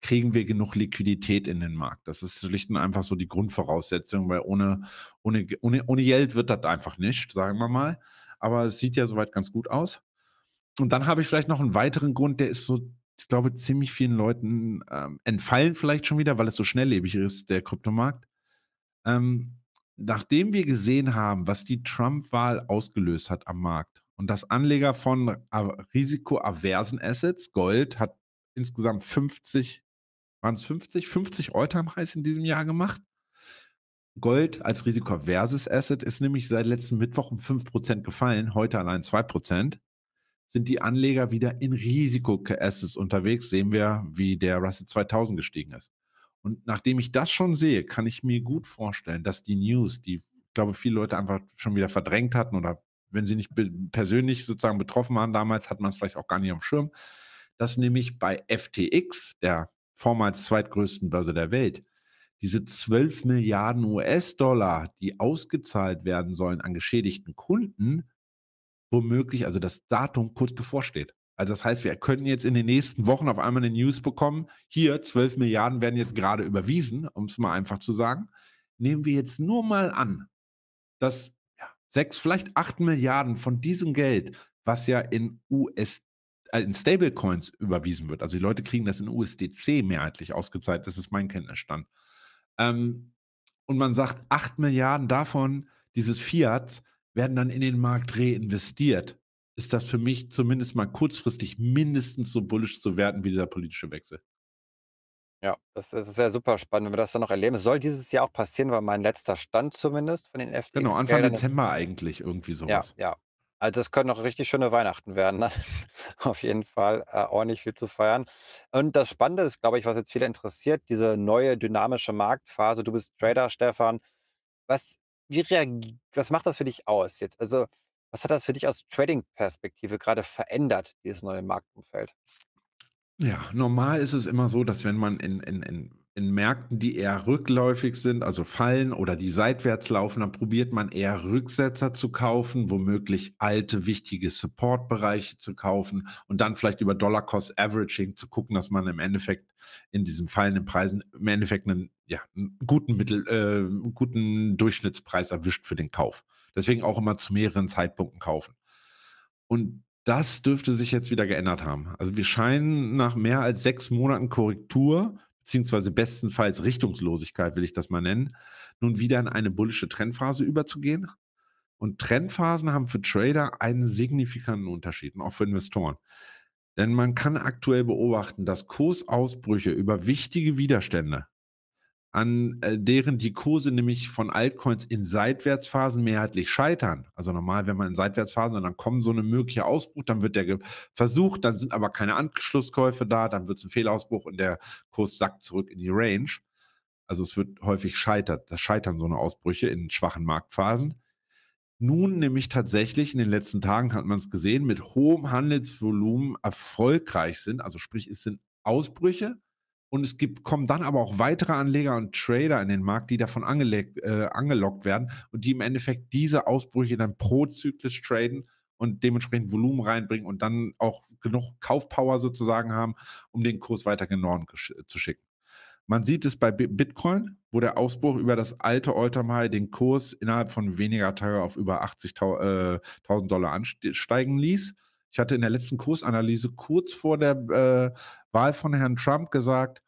kriegen wir genug Liquidität in den Markt. Das ist schlicht und einfach so die Grundvoraussetzung, weil ohne, ohne, ohne, ohne Geld wird das einfach nicht, sagen wir mal. Aber es sieht ja soweit ganz gut aus. Und dann habe ich vielleicht noch einen weiteren Grund, der ist so ich glaube, ziemlich vielen Leuten ähm, entfallen vielleicht schon wieder, weil es so schnelllebig ist, der Kryptomarkt. Ähm, nachdem wir gesehen haben, was die Trump-Wahl ausgelöst hat am Markt und das Anleger von risikoaversen Assets, Gold hat insgesamt 50, waren es 50, 50 all highs in diesem Jahr gemacht. Gold als risikoaverses Asset ist nämlich seit letzten Mittwoch um 5% gefallen, heute allein 2%. Sind die Anleger wieder in Risiko-Assets unterwegs, sehen wir, wie der Russell 2000 gestiegen ist. Und nachdem ich das schon sehe, kann ich mir gut vorstellen, dass die News, die, ich glaube, viele Leute einfach schon wieder verdrängt hatten oder wenn sie nicht persönlich sozusagen betroffen waren damals, hat man es vielleicht auch gar nicht am Schirm, dass nämlich bei FTX, der vormals zweitgrößten Börse der Welt, diese 12 Milliarden US-Dollar, die ausgezahlt werden sollen an geschädigten Kunden, womöglich, also das Datum kurz bevorsteht. Also das heißt, wir können jetzt in den nächsten Wochen auf einmal eine News bekommen. Hier, 12 Milliarden werden jetzt gerade überwiesen, um es mal einfach zu sagen. Nehmen wir jetzt nur mal an, dass ja, sechs, vielleicht acht Milliarden von diesem Geld, was ja in US, äh, in Stablecoins überwiesen wird, also die Leute kriegen das in USDC mehrheitlich ausgezahlt, das ist mein Kenntnisstand. Ähm, und man sagt, acht Milliarden davon, dieses Fiat, werden dann in den Markt reinvestiert ist das für mich zumindest mal kurzfristig mindestens so bullisch zu werten wie dieser politische Wechsel. Ja, das, das wäre super spannend, wenn wir das dann noch erleben. Es soll dieses Jahr auch passieren, war mein letzter Stand zumindest von den FTX. Genau, Anfang Dezember eigentlich irgendwie sowas. Ja, ja. Also es können noch richtig schöne Weihnachten werden. Ne? <laughs> Auf jeden Fall äh, ordentlich viel zu feiern. Und das Spannende ist, glaube ich, was jetzt viele interessiert, diese neue dynamische Marktphase. Du bist Trader, Stefan. Was, wie reagiert, was macht das für dich aus jetzt? Also was hat das für dich aus Trading-Perspektive gerade verändert, dieses neue Marktumfeld? Ja, normal ist es immer so, dass wenn man in, in, in in Märkten, die eher rückläufig sind, also fallen oder die seitwärts laufen, dann probiert man eher Rücksetzer zu kaufen, womöglich alte, wichtige Supportbereiche zu kaufen und dann vielleicht über Dollar Cost Averaging zu gucken, dass man im Endeffekt in diesen fallenden Preisen im Endeffekt einen, ja, einen guten, Mittel, äh, einen guten Durchschnittspreis erwischt für den Kauf. Deswegen auch immer zu mehreren Zeitpunkten kaufen. Und das dürfte sich jetzt wieder geändert haben. Also wir scheinen nach mehr als sechs Monaten Korrektur beziehungsweise bestenfalls Richtungslosigkeit, will ich das mal nennen, nun wieder in eine bullische Trendphase überzugehen. Und Trendphasen haben für Trader einen signifikanten Unterschied und auch für Investoren. Denn man kann aktuell beobachten, dass Kursausbrüche über wichtige Widerstände an äh, deren die Kurse nämlich von Altcoins in Seitwärtsphasen mehrheitlich scheitern. Also normal, wenn man in Seitwärtsphasen und dann kommt so eine mögliche Ausbruch, dann wird der versucht, dann sind aber keine Anschlusskäufe da, dann wird es ein Fehlausbruch und der Kurs sackt zurück in die Range. Also es wird häufig scheitert, das scheitern so eine Ausbrüche in schwachen Marktphasen. Nun nämlich tatsächlich in den letzten Tagen hat man es gesehen, mit hohem Handelsvolumen erfolgreich sind, also sprich es sind Ausbrüche, und es gibt, kommen dann aber auch weitere Anleger und Trader in den Markt, die davon angelegt, äh, angelockt werden und die im Endeffekt diese Ausbrüche dann prozyklisch traden und dementsprechend Volumen reinbringen und dann auch genug Kaufpower sozusagen haben, um den Kurs weiter gen Norden zu schicken. Man sieht es bei Bitcoin, wo der Ausbruch über das alte Alltime den Kurs innerhalb von weniger Tage auf über 80.000 äh, Dollar ansteigen ließ. Ich hatte in der letzten Kursanalyse kurz vor der äh, Wahl von Herrn Trump gesagt,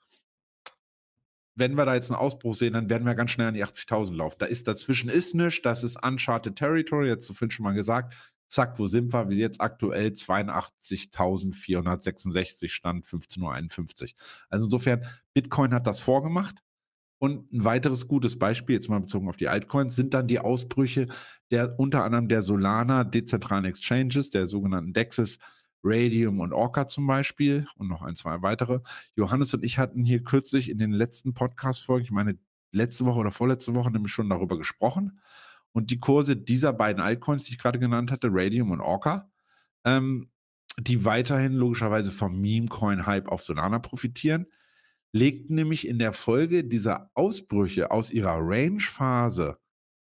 wenn wir da jetzt einen Ausbruch sehen, dann werden wir ganz schnell an die 80.000 laufen. Da ist dazwischen ist nichts, das ist uncharted territory, jetzt so viel schon mal gesagt. Zack, wo sind wir? Wir jetzt aktuell 82.466 stand 15.51 Uhr. Also insofern, Bitcoin hat das vorgemacht. Und ein weiteres gutes Beispiel, jetzt mal bezogen auf die Altcoins, sind dann die Ausbrüche der unter anderem der Solana dezentralen Exchanges, der sogenannten DEXes, Radium und Orca zum Beispiel und noch ein, zwei weitere. Johannes und ich hatten hier kürzlich in den letzten Podcast-Folgen, ich meine letzte Woche oder vorletzte Woche, nämlich schon darüber gesprochen. Und die Kurse dieser beiden Altcoins, die ich gerade genannt hatte, Radium und Orca, ähm, die weiterhin logischerweise vom Meme-Coin-Hype auf Solana profitieren legten nämlich in der Folge dieser Ausbrüche aus ihrer Range-Phase,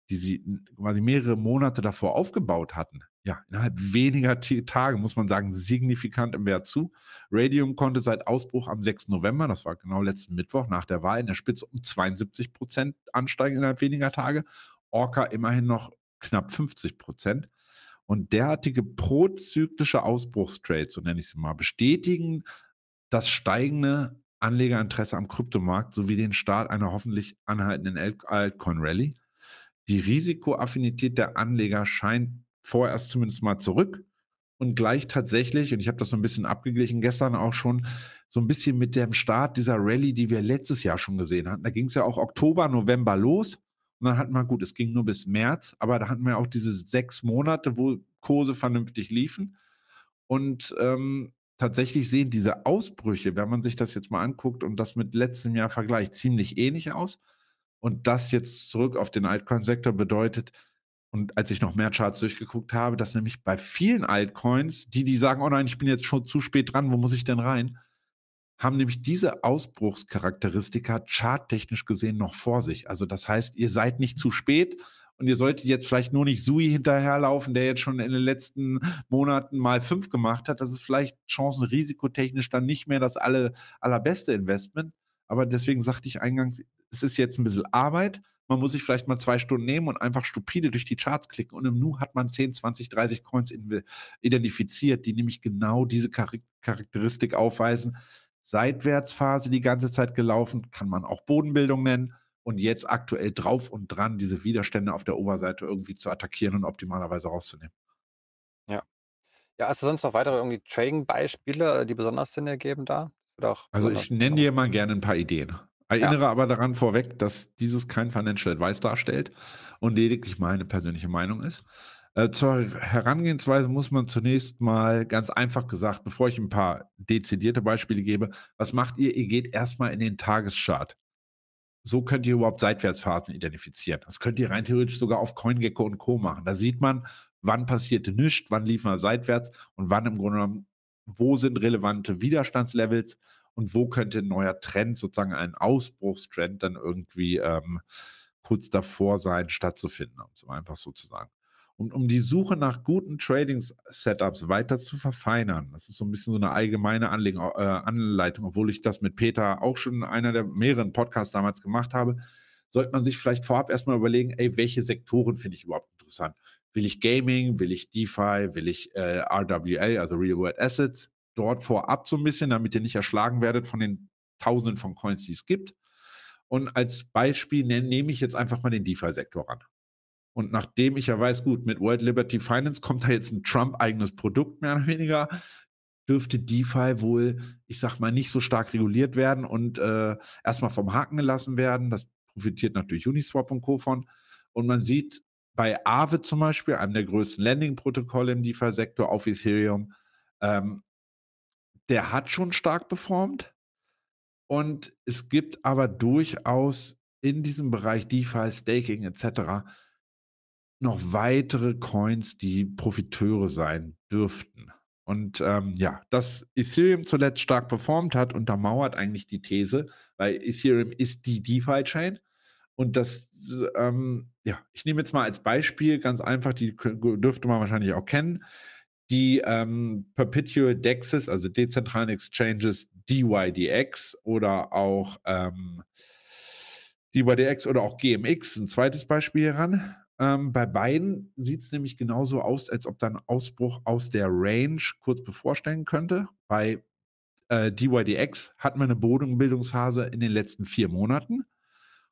die sie quasi mehrere Monate davor aufgebaut hatten, ja, innerhalb weniger Tage, muss man sagen, signifikant im Wert zu. Radium konnte seit Ausbruch am 6. November, das war genau letzten Mittwoch nach der Wahl, in der Spitze um 72 Prozent ansteigen innerhalb weniger Tage. Orca immerhin noch knapp 50 Prozent. Und derartige prozyklische Ausbruchstrades, so nenne ich sie mal, bestätigen das steigende Anlegerinteresse am Kryptomarkt sowie den Start einer hoffentlich anhaltenden Altcoin-Rally. Die Risikoaffinität der Anleger scheint vorerst zumindest mal zurück und gleich tatsächlich, und ich habe das so ein bisschen abgeglichen gestern auch schon, so ein bisschen mit dem Start dieser Rallye, die wir letztes Jahr schon gesehen hatten. Da ging es ja auch Oktober, November los. Und dann hatten wir, gut, es ging nur bis März, aber da hatten wir auch diese sechs Monate, wo Kurse vernünftig liefen. Und ähm, tatsächlich sehen diese Ausbrüche, wenn man sich das jetzt mal anguckt und das mit letztem Jahr vergleicht, ziemlich ähnlich aus. Und das jetzt zurück auf den Altcoin-Sektor bedeutet, und als ich noch mehr Charts durchgeguckt habe, dass nämlich bei vielen Altcoins, die, die sagen, oh nein, ich bin jetzt schon zu spät dran, wo muss ich denn rein, haben nämlich diese Ausbruchscharakteristika charttechnisch gesehen noch vor sich. Also das heißt, ihr seid nicht zu spät, und ihr solltet jetzt vielleicht nur nicht Sui hinterherlaufen, der jetzt schon in den letzten Monaten mal fünf gemacht hat. Das ist vielleicht chancenrisikotechnisch dann nicht mehr das alle, allerbeste Investment. Aber deswegen sagte ich eingangs, es ist jetzt ein bisschen Arbeit. Man muss sich vielleicht mal zwei Stunden nehmen und einfach stupide durch die Charts klicken. Und im Nu hat man 10, 20, 30 Coins identifiziert, die nämlich genau diese Charakteristik aufweisen. Seitwärtsphase die ganze Zeit gelaufen, kann man auch Bodenbildung nennen und jetzt aktuell drauf und dran, diese Widerstände auf der Oberseite irgendwie zu attackieren und optimalerweise rauszunehmen. Ja. Ja, hast du sonst noch weitere irgendwie Trading-Beispiele, äh, die besonders Sinn ergeben da? also ich nenne dir mal gerne ein paar Ideen. Erinnere ja. aber daran vorweg, dass dieses kein Financial Advice darstellt und lediglich meine persönliche Meinung ist. Äh, zur Herangehensweise muss man zunächst mal ganz einfach gesagt, bevor ich ein paar dezidierte Beispiele gebe, was macht ihr? Ihr geht erstmal in den Tageschart so könnt ihr überhaupt Seitwärtsphasen identifizieren. Das könnt ihr rein theoretisch sogar auf CoinGecko und Co. machen. Da sieht man, wann passierte nichts, wann lief man seitwärts und wann im Grunde genommen, wo sind relevante Widerstandslevels und wo könnte ein neuer Trend, sozusagen ein Ausbruchstrend dann irgendwie ähm, kurz davor sein, stattzufinden, um es einfach so zu sagen und um die Suche nach guten Trading-Setups weiter zu verfeinern. Das ist so ein bisschen so eine allgemeine Anleg äh, Anleitung, obwohl ich das mit Peter auch schon in einer der mehreren Podcasts damals gemacht habe, sollte man sich vielleicht vorab erstmal überlegen, ey, welche Sektoren finde ich überhaupt interessant? Will ich Gaming, will ich DeFi, will ich äh, RWA, also Real World Assets? Dort vorab so ein bisschen, damit ihr nicht erschlagen werdet von den Tausenden von Coins, die es gibt. Und als Beispiel nehme ich jetzt einfach mal den DeFi-Sektor an. Und nachdem ich ja weiß, gut, mit World Liberty Finance kommt da jetzt ein Trump-eigenes Produkt, mehr oder weniger, dürfte DeFi wohl, ich sag mal, nicht so stark reguliert werden und äh, erstmal vom Haken gelassen werden. Das profitiert natürlich Uniswap und Co. von. Und man sieht bei Aave zum Beispiel, einem der größten Landing-Protokolle im DeFi-Sektor auf Ethereum, ähm, der hat schon stark performt. Und es gibt aber durchaus in diesem Bereich DeFi, Staking etc noch weitere Coins, die Profiteure sein dürften. Und ähm, ja, dass Ethereum zuletzt stark performt hat, untermauert eigentlich die These, weil Ethereum ist die DeFi-Chain. Und das, ähm, ja, ich nehme jetzt mal als Beispiel ganz einfach, die dürfte man wahrscheinlich auch kennen, die ähm, Perpetual Dexes, also dezentralen Exchanges DYDX oder auch ähm, DYDX oder auch GMX, ein zweites Beispiel heran. Ähm, bei beiden sieht es nämlich genauso aus, als ob da ein Ausbruch aus der Range kurz bevorstehen könnte. Bei äh, DYDX hat man eine Bodenbildungsphase in den letzten vier Monaten.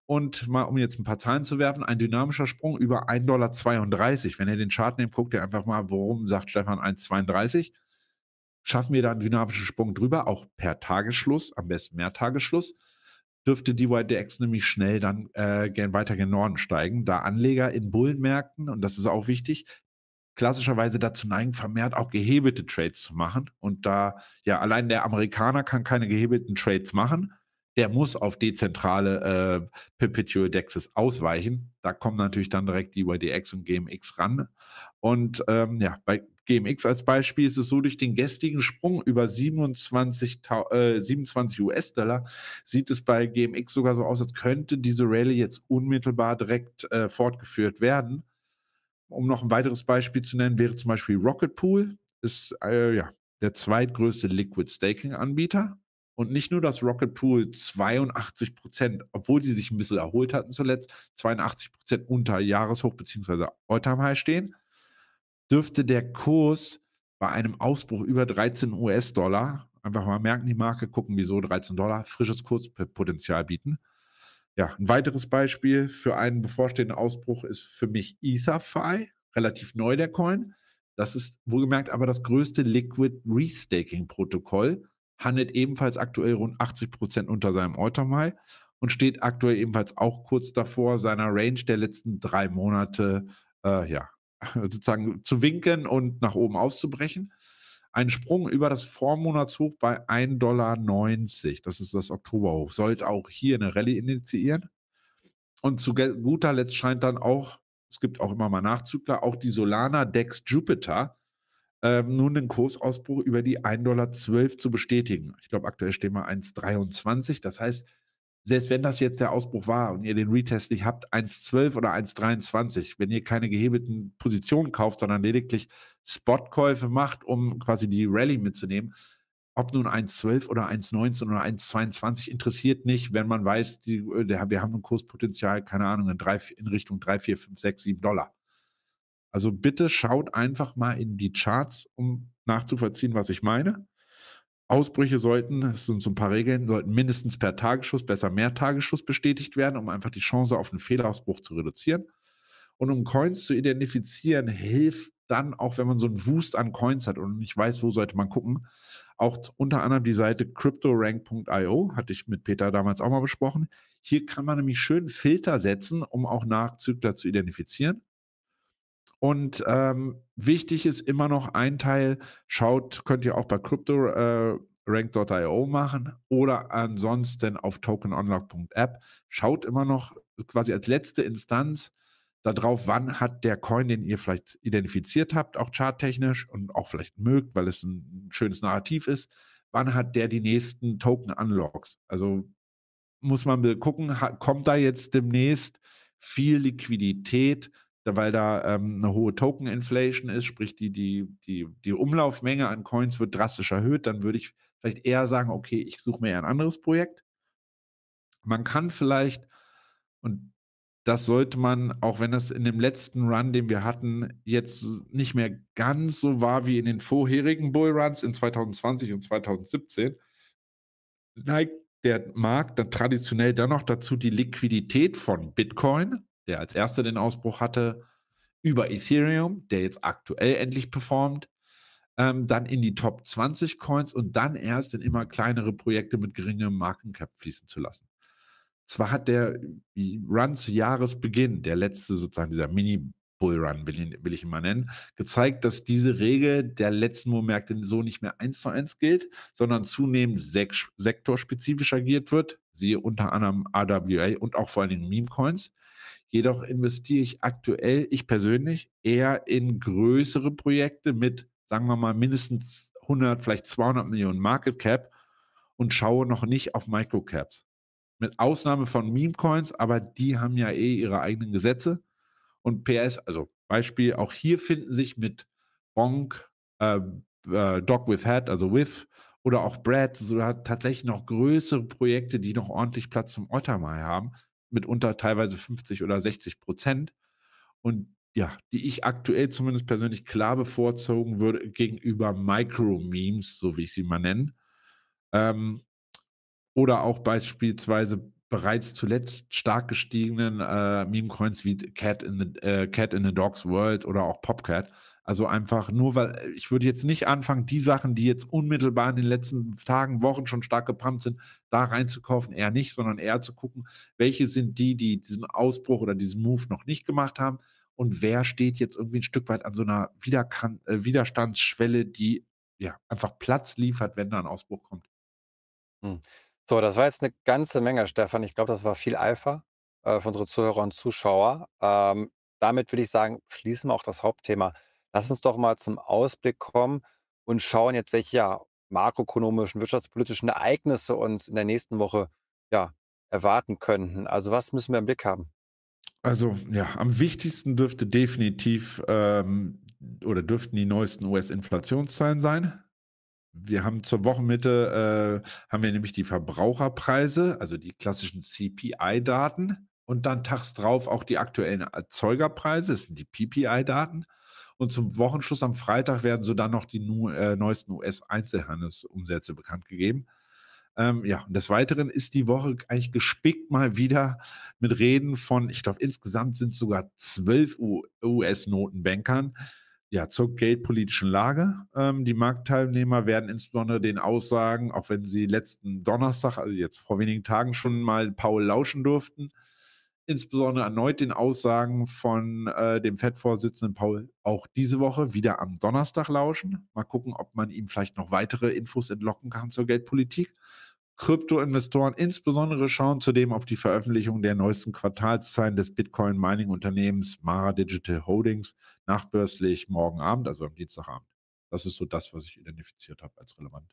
Und mal, um jetzt ein paar Zahlen zu werfen, ein dynamischer Sprung über 1,32 Dollar. Wenn ihr den Chart nehmt, guckt ihr einfach mal, warum sagt Stefan 1,32. Schaffen wir da einen dynamischen Sprung drüber, auch per Tagesschluss, am besten mehr Tagesschluss dürfte DYDX nämlich schnell dann äh, weiter gen Norden steigen, da Anleger in Bullenmärkten, und das ist auch wichtig, klassischerweise dazu neigen, vermehrt auch gehebelte Trades zu machen. Und da, ja, allein der Amerikaner kann keine gehebelten Trades machen, der muss auf dezentrale äh, Perpetual Dexes ausweichen. Da kommen natürlich dann direkt die YDX und GMX ran. Und ähm, ja, bei GMX als Beispiel ist es so, durch den gestrigen Sprung über 27, äh, 27 US-Dollar sieht es bei GMX sogar so aus, als könnte diese Rallye jetzt unmittelbar direkt äh, fortgeführt werden. Um noch ein weiteres Beispiel zu nennen, wäre zum Beispiel Rocket Pool, ist äh, ja, der zweitgrößte Liquid Staking-Anbieter. Und nicht nur, dass Rocket Pool 82 Prozent, obwohl sie sich ein bisschen erholt hatten zuletzt, 82 Prozent unter Jahreshoch bzw. All-Time-High stehen, dürfte der Kurs bei einem Ausbruch über 13 US-Dollar, einfach mal merken die Marke, gucken, wieso 13 Dollar, frisches Kurspotenzial bieten. Ja, ein weiteres Beispiel für einen bevorstehenden Ausbruch ist für mich EtherFi, relativ neu der Coin. Das ist wohlgemerkt aber das größte Liquid Restaking Protokoll, handelt ebenfalls aktuell rund 80 Prozent unter seinem all und steht aktuell ebenfalls auch kurz davor seiner Range der letzten drei Monate äh, ja, sozusagen zu winken und nach oben auszubrechen. Ein Sprung über das Vormonatshoch bei 1,90 Dollar. Das ist das Oktoberhoch. Sollte auch hier eine Rallye initiieren. Und zu guter Letzt scheint dann auch, es gibt auch immer mal Nachzügler, auch die Solana Dex Jupiter ähm, nun den Kursausbruch über die 1,12 Dollar zu bestätigen. Ich glaube, aktuell stehen wir 1,23. Das heißt, selbst wenn das jetzt der Ausbruch war und ihr den Retest nicht habt, 1,12 oder 1,23, wenn ihr keine gehebelten Positionen kauft, sondern lediglich Spotkäufe macht, um quasi die Rallye mitzunehmen, ob nun 1,12 oder 1,19 oder 1,22 interessiert nicht, wenn man weiß, die, äh, wir haben ein Kurspotenzial, keine Ahnung, in, drei, in Richtung 3, 4, 5, 6, 7 Dollar. Also bitte schaut einfach mal in die Charts, um nachzuvollziehen, was ich meine. Ausbrüche sollten, das sind so ein paar Regeln, sollten mindestens per Tagesschuss, besser mehr Tagesschuss bestätigt werden, um einfach die Chance auf einen Fehlausbruch zu reduzieren. Und um Coins zu identifizieren, hilft dann auch, wenn man so einen Wust an Coins hat und nicht weiß, wo sollte man gucken. Auch unter anderem die Seite cryptorank.io, hatte ich mit Peter damals auch mal besprochen. Hier kann man nämlich schön Filter setzen, um auch Nachzügler zu identifizieren. Und ähm, wichtig ist immer noch ein Teil, schaut, könnt ihr auch bei Crypto äh, rank.io machen oder ansonsten auf tokenunlock.app. Schaut immer noch quasi als letzte Instanz darauf, wann hat der Coin, den ihr vielleicht identifiziert habt, auch charttechnisch und auch vielleicht mögt, weil es ein schönes Narrativ ist, wann hat der die nächsten Token unlocks? Also muss man gucken, kommt da jetzt demnächst viel Liquidität weil da ähm, eine hohe Token-Inflation ist, sprich die, die, die, die Umlaufmenge an Coins wird drastisch erhöht, dann würde ich vielleicht eher sagen, okay, ich suche mir eher ein anderes Projekt. Man kann vielleicht, und das sollte man, auch wenn das in dem letzten Run, den wir hatten, jetzt nicht mehr ganz so war wie in den vorherigen Bullruns in 2020 und 2017, neigt der Markt dann traditionell dann noch dazu, die Liquidität von Bitcoin der als erster den Ausbruch hatte, über Ethereum, der jetzt aktuell endlich performt, ähm, dann in die Top 20 Coins und dann erst in immer kleinere Projekte mit geringem Markencap fließen zu lassen. Zwar hat der Run zu Jahresbeginn, der letzte sozusagen dieser Mini-Bullrun, will, ihn, will ich ihn mal nennen, gezeigt, dass diese Regel der letzten Moormärkte so nicht mehr eins zu eins gilt, sondern zunehmend sek sektorspezifisch agiert wird, siehe unter anderem AWA und auch vor allen Dingen Meme-Coins Jedoch investiere ich aktuell, ich persönlich, eher in größere Projekte mit, sagen wir mal, mindestens 100, vielleicht 200 Millionen Market Cap und schaue noch nicht auf Microcaps. Mit Ausnahme von Meme Coins, aber die haben ja eh ihre eigenen Gesetze. Und PS, also Beispiel, auch hier finden sich mit Bonk, äh, äh, Dog with Hat, also With, oder auch Brad, so tatsächlich noch größere Projekte, die noch ordentlich Platz zum Ottermai haben mitunter teilweise 50 oder 60 Prozent. Und ja, die ich aktuell zumindest persönlich klar bevorzugen würde gegenüber Micro-Memes, so wie ich sie mal nenne. Ähm, oder auch beispielsweise bereits zuletzt stark gestiegenen äh, Meme-Coins wie Cat in, the, äh, Cat in the Dog's World oder auch Popcat, also einfach nur, weil äh, ich würde jetzt nicht anfangen, die Sachen, die jetzt unmittelbar in den letzten Tagen, Wochen schon stark gepumpt sind, da reinzukaufen, eher nicht, sondern eher zu gucken, welche sind die, die diesen Ausbruch oder diesen Move noch nicht gemacht haben und wer steht jetzt irgendwie ein Stück weit an so einer Widerkan äh, Widerstandsschwelle, die ja einfach Platz liefert, wenn da ein Ausbruch kommt. Hm. So, das war jetzt eine ganze Menge, Stefan. Ich glaube, das war viel Alpha äh, für unsere Zuhörer und Zuschauer. Ähm, damit würde ich sagen, schließen wir auch das Hauptthema Lass uns doch mal zum Ausblick kommen und schauen jetzt, welche ja, makroökonomischen, wirtschaftspolitischen Ereignisse uns in der nächsten Woche ja, erwarten könnten. Also was müssen wir im Blick haben? Also ja, am wichtigsten dürfte definitiv ähm, oder dürften die neuesten US-Inflationszahlen sein. Wir haben zur Wochenmitte äh, haben wir nämlich die Verbraucherpreise, also die klassischen CPI-Daten und dann tags drauf auch die aktuellen Erzeugerpreise, das sind die PPI-Daten. Und zum Wochenschluss am Freitag werden so dann noch die nu äh, neuesten US-Einzelhandelsumsätze bekannt gegeben. Ähm, ja, und des Weiteren ist die Woche eigentlich gespickt mal wieder mit Reden von, ich glaube, insgesamt sind es sogar zwölf US-Notenbankern ja, zur geldpolitischen Lage. Ähm, die Marktteilnehmer werden insbesondere den Aussagen, auch wenn sie letzten Donnerstag, also jetzt vor wenigen Tagen schon mal Paul lauschen durften, insbesondere erneut den Aussagen von äh, dem FED-Vorsitzenden Paul auch diese Woche wieder am Donnerstag lauschen. Mal gucken, ob man ihm vielleicht noch weitere Infos entlocken kann zur Geldpolitik. Kryptoinvestoren insbesondere schauen zudem auf die Veröffentlichung der neuesten Quartalszahlen des Bitcoin-Mining-Unternehmens Mara Digital Holdings nachbörslich morgen Abend, also am Dienstagabend. Das ist so das, was ich identifiziert habe als relevant.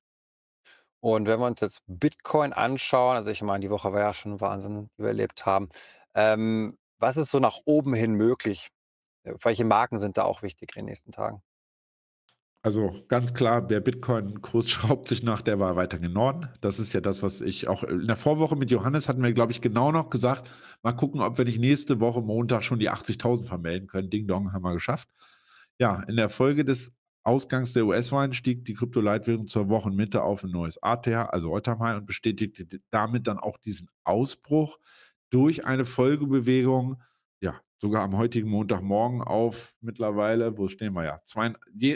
Und wenn wir uns jetzt Bitcoin anschauen, also ich meine, die Woche war ja schon Wahnsinn, die wir erlebt haben. Ähm, was ist so nach oben hin möglich? Äh, welche Marken sind da auch wichtig in den nächsten Tagen? Also ganz klar, der Bitcoin Kurs <laughs> schraubt sich nach der Wahl weiter in den Norden. Das ist ja das, was ich auch äh, in der Vorwoche mit Johannes hatten wir, glaube ich, genau noch gesagt. Mal gucken, ob wir nicht nächste Woche Montag schon die 80.000 vermelden können. Ding Dong haben wir geschafft. Ja, in der Folge des Ausgangs der US-Wahlen stieg die Kryptoleitwährung zur Wochenmitte auf ein neues ATH, also all und bestätigte damit dann auch diesen Ausbruch durch eine Folgebewegung, ja, sogar am heutigen Montagmorgen auf mittlerweile, wo stehen wir ja,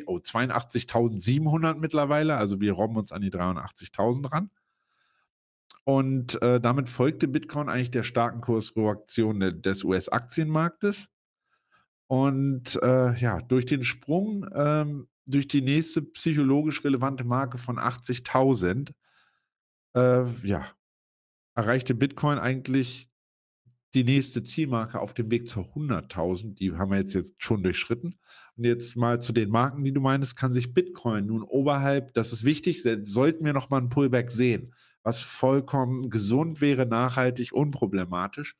oh, 82.700 mittlerweile, also wir robben uns an die 83.000 ran. Und äh, damit folgte Bitcoin eigentlich der starken Kursreaktion des US-Aktienmarktes. Und äh, ja, durch den Sprung ähm, durch die nächste psychologisch relevante Marke von 80.000, äh, ja, erreichte Bitcoin eigentlich die nächste Zielmarke auf dem Weg zur 100.000, die haben wir jetzt, jetzt schon durchschritten. Und jetzt mal zu den Marken, die du meinst, kann sich Bitcoin nun oberhalb, das ist wichtig, sollten wir nochmal ein Pullback sehen, was vollkommen gesund wäre, nachhaltig, unproblematisch,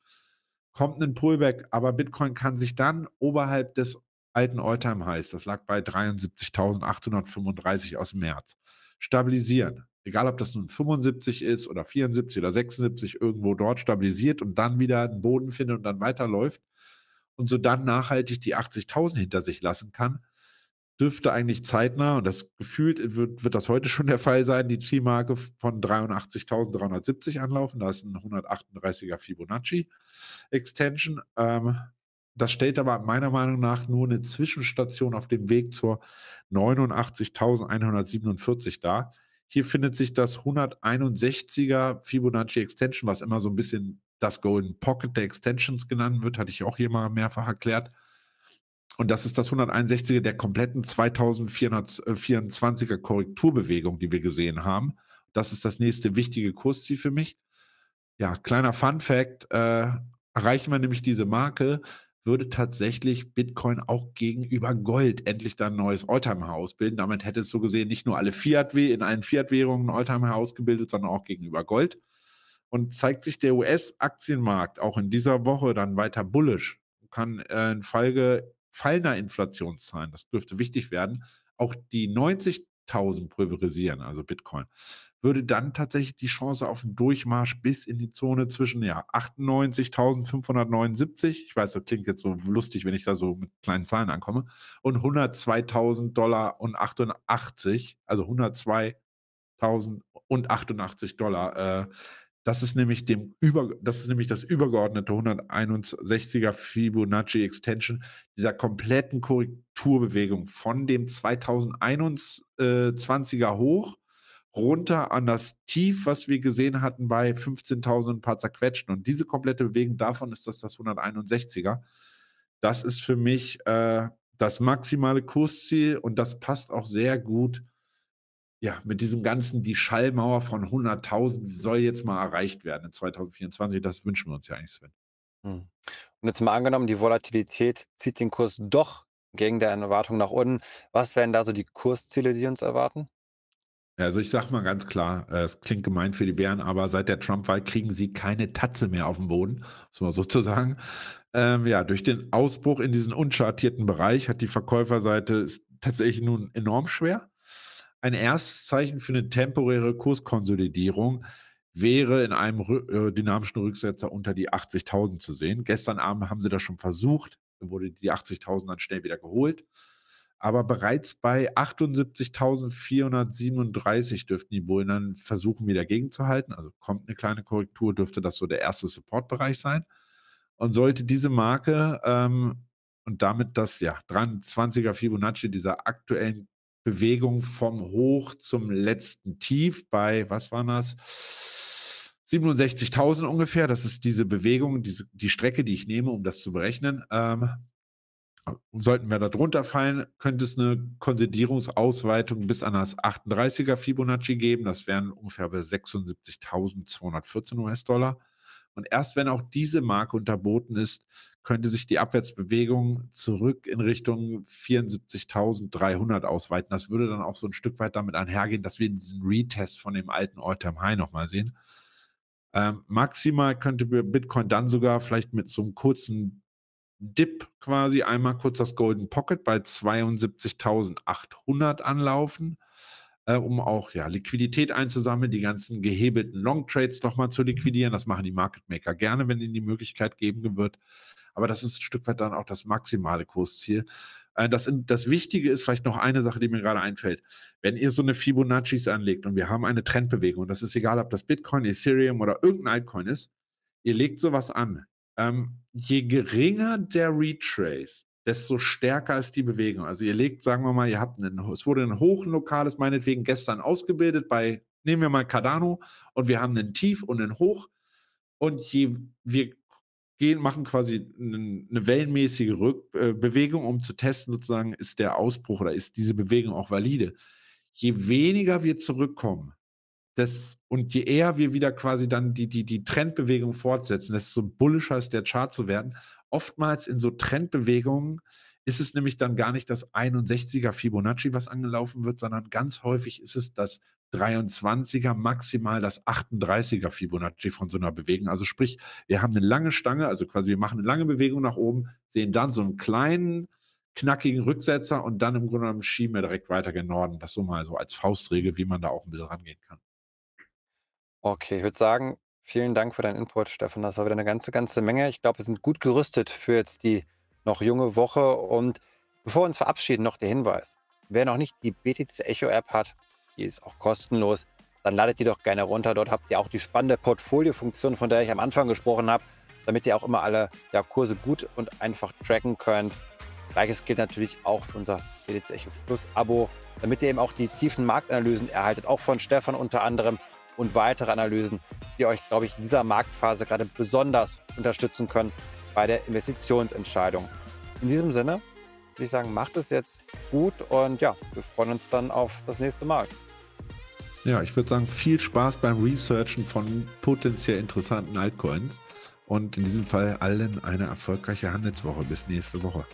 kommt ein Pullback, aber Bitcoin kann sich dann oberhalb des alten Alltime Highs, das lag bei 73.835 aus März, stabilisieren egal ob das nun 75 ist oder 74 oder 76, irgendwo dort stabilisiert und dann wieder einen Boden findet und dann weiterläuft und so dann nachhaltig die 80.000 hinter sich lassen kann, dürfte eigentlich zeitnah, und das gefühlt wird, wird das heute schon der Fall sein, die Zielmarke von 83.370 anlaufen. Da ist ein 138er Fibonacci Extension. Ähm, das stellt aber meiner Meinung nach nur eine Zwischenstation auf dem Weg zur 89.147 dar. Hier findet sich das 161er Fibonacci Extension, was immer so ein bisschen das Golden Pocket der Extensions genannt wird, hatte ich auch hier mal mehrfach erklärt. Und das ist das 161er der kompletten 2424er Korrekturbewegung, die wir gesehen haben. Das ist das nächste wichtige Kursziel für mich. Ja, kleiner Fun Fact: äh, Erreichen wir nämlich diese Marke, würde tatsächlich Bitcoin auch gegenüber Gold endlich dann ein neues Alltime-House bilden. Damit hätte es so gesehen nicht nur alle Fiat in allen Fiat-Währungen ein Alltime-House gebildet, sondern auch gegenüber Gold. Und zeigt sich der US-Aktienmarkt auch in dieser Woche dann weiter bullisch, kann äh, in Folge fallender Inflationszahlen, das dürfte wichtig werden, auch die 90.000 pulverisieren, also Bitcoin würde dann tatsächlich die Chance auf einen Durchmarsch bis in die Zone zwischen ja, 98.579, ich weiß, das klingt jetzt so lustig, wenn ich da so mit kleinen Zahlen ankomme, und 102.000 Dollar und 88, also 102.000 und 88 Dollar. Äh, das ist nämlich dem über, das ist nämlich das übergeordnete 161er Fibonacci Extension dieser kompletten Korrekturbewegung von dem 2021er hoch runter an das Tief, was wir gesehen hatten bei 15.000 ein paar zerquetschen. Und diese komplette Bewegung davon ist das das 161er. Das ist für mich äh, das maximale Kursziel und das passt auch sehr gut ja, mit diesem ganzen, die Schallmauer von 100.000 soll jetzt mal erreicht werden in 2024. Das wünschen wir uns ja eigentlich, Sven. Hm. Und jetzt mal angenommen, die Volatilität zieht den Kurs doch gegen deine Erwartung nach unten. Was wären da so die Kursziele, die uns erwarten? Also ich sage mal ganz klar, äh, es klingt gemein für die Bären, aber seit der Trump-Wahl kriegen sie keine Tatze mehr auf dem Boden, muss man sozusagen. <laughs> Ähm, ja, durch den Ausbruch in diesen unchartierten Bereich hat die Verkäuferseite es tatsächlich nun enorm schwer. Ein erstes Zeichen für eine temporäre Kurskonsolidierung wäre in einem rü äh, dynamischen Rücksetzer unter die 80.000 zu sehen. Gestern Abend haben sie das schon versucht, wurde die 80.000 dann schnell wieder geholt. Aber bereits bei 78.437 dürften die Bullen dann versuchen, wieder gegenzuhalten. Also kommt eine kleine Korrektur, dürfte das so der erste Supportbereich sein. Und sollte diese Marke ähm, und damit das ja 23er Fibonacci dieser aktuellen Bewegung vom Hoch zum letzten Tief bei, was waren das? 67.000 ungefähr. Das ist diese Bewegung, diese, die Strecke, die ich nehme, um das zu berechnen. Ähm, Sollten wir da drunter fallen, könnte es eine Konsolidierungsausweitung bis an das 38er Fibonacci geben. Das wären ungefähr bei 76.214 US-Dollar. Und erst wenn auch diese Marke unterboten ist, könnte sich die Abwärtsbewegung zurück in Richtung 74.300 ausweiten. Das würde dann auch so ein Stück weit damit einhergehen, dass wir diesen Retest von dem alten All-Time High nochmal sehen. Ähm, maximal könnte Bitcoin dann sogar vielleicht mit so einem kurzen Dip quasi einmal kurz das Golden Pocket bei 72.800 anlaufen, äh, um auch ja, Liquidität einzusammeln, die ganzen gehebelten Long Trades nochmal zu liquidieren. Das machen die Market Maker gerne, wenn ihnen die Möglichkeit geben wird. Aber das ist ein Stück weit dann auch das maximale Kursziel. Äh, das, das Wichtige ist vielleicht noch eine Sache, die mir gerade einfällt. Wenn ihr so eine Fibonacci's anlegt und wir haben eine Trendbewegung, und das ist egal, ob das Bitcoin, Ethereum oder irgendein Altcoin ist, ihr legt sowas an, ähm, je geringer der Retrace, desto stärker ist die Bewegung. Also ihr legt, sagen wir mal, ihr habt einen, es wurde ein Hochlokales meinetwegen gestern ausgebildet bei, nehmen wir mal Cardano und wir haben einen Tief und einen Hoch und je, wir gehen, machen quasi eine wellenmäßige Rückbewegung, äh, um zu testen sozusagen, ist der Ausbruch oder ist diese Bewegung auch valide. Je weniger wir zurückkommen, das, und je eher wir wieder quasi dann die, die, die Trendbewegung fortsetzen, desto bullischer ist der Chart zu werden. Oftmals in so Trendbewegungen ist es nämlich dann gar nicht das 61er Fibonacci, was angelaufen wird, sondern ganz häufig ist es das 23er, maximal das 38er Fibonacci von so einer Bewegung. Also sprich, wir haben eine lange Stange, also quasi wir machen eine lange Bewegung nach oben, sehen dann so einen kleinen, knackigen Rücksetzer und dann im Grunde genommen schieben wir direkt weiter gen Norden. Das so mal so als Faustregel, wie man da auch ein bisschen rangehen kann. Okay, ich würde sagen, vielen Dank für deinen Input, Stefan. Das war wieder eine ganze, ganze Menge. Ich glaube, wir sind gut gerüstet für jetzt die noch junge Woche. Und bevor wir uns verabschieden, noch der Hinweis. Wer noch nicht die BTC Echo App hat, die ist auch kostenlos, dann ladet die doch gerne runter. Dort habt ihr auch die spannende Portfolio-Funktion, von der ich am Anfang gesprochen habe, damit ihr auch immer alle ja, Kurse gut und einfach tracken könnt. Gleiches gilt natürlich auch für unser BTC Echo Plus Abo, damit ihr eben auch die tiefen Marktanalysen erhaltet, auch von Stefan unter anderem und weitere Analysen, die euch, glaube ich, in dieser Marktphase gerade besonders unterstützen können bei der Investitionsentscheidung. In diesem Sinne würde ich sagen, macht es jetzt gut und ja, wir freuen uns dann auf das nächste Mal. Ja, ich würde sagen, viel Spaß beim Researchen von potenziell interessanten Altcoins und in diesem Fall allen eine erfolgreiche Handelswoche. Bis nächste Woche.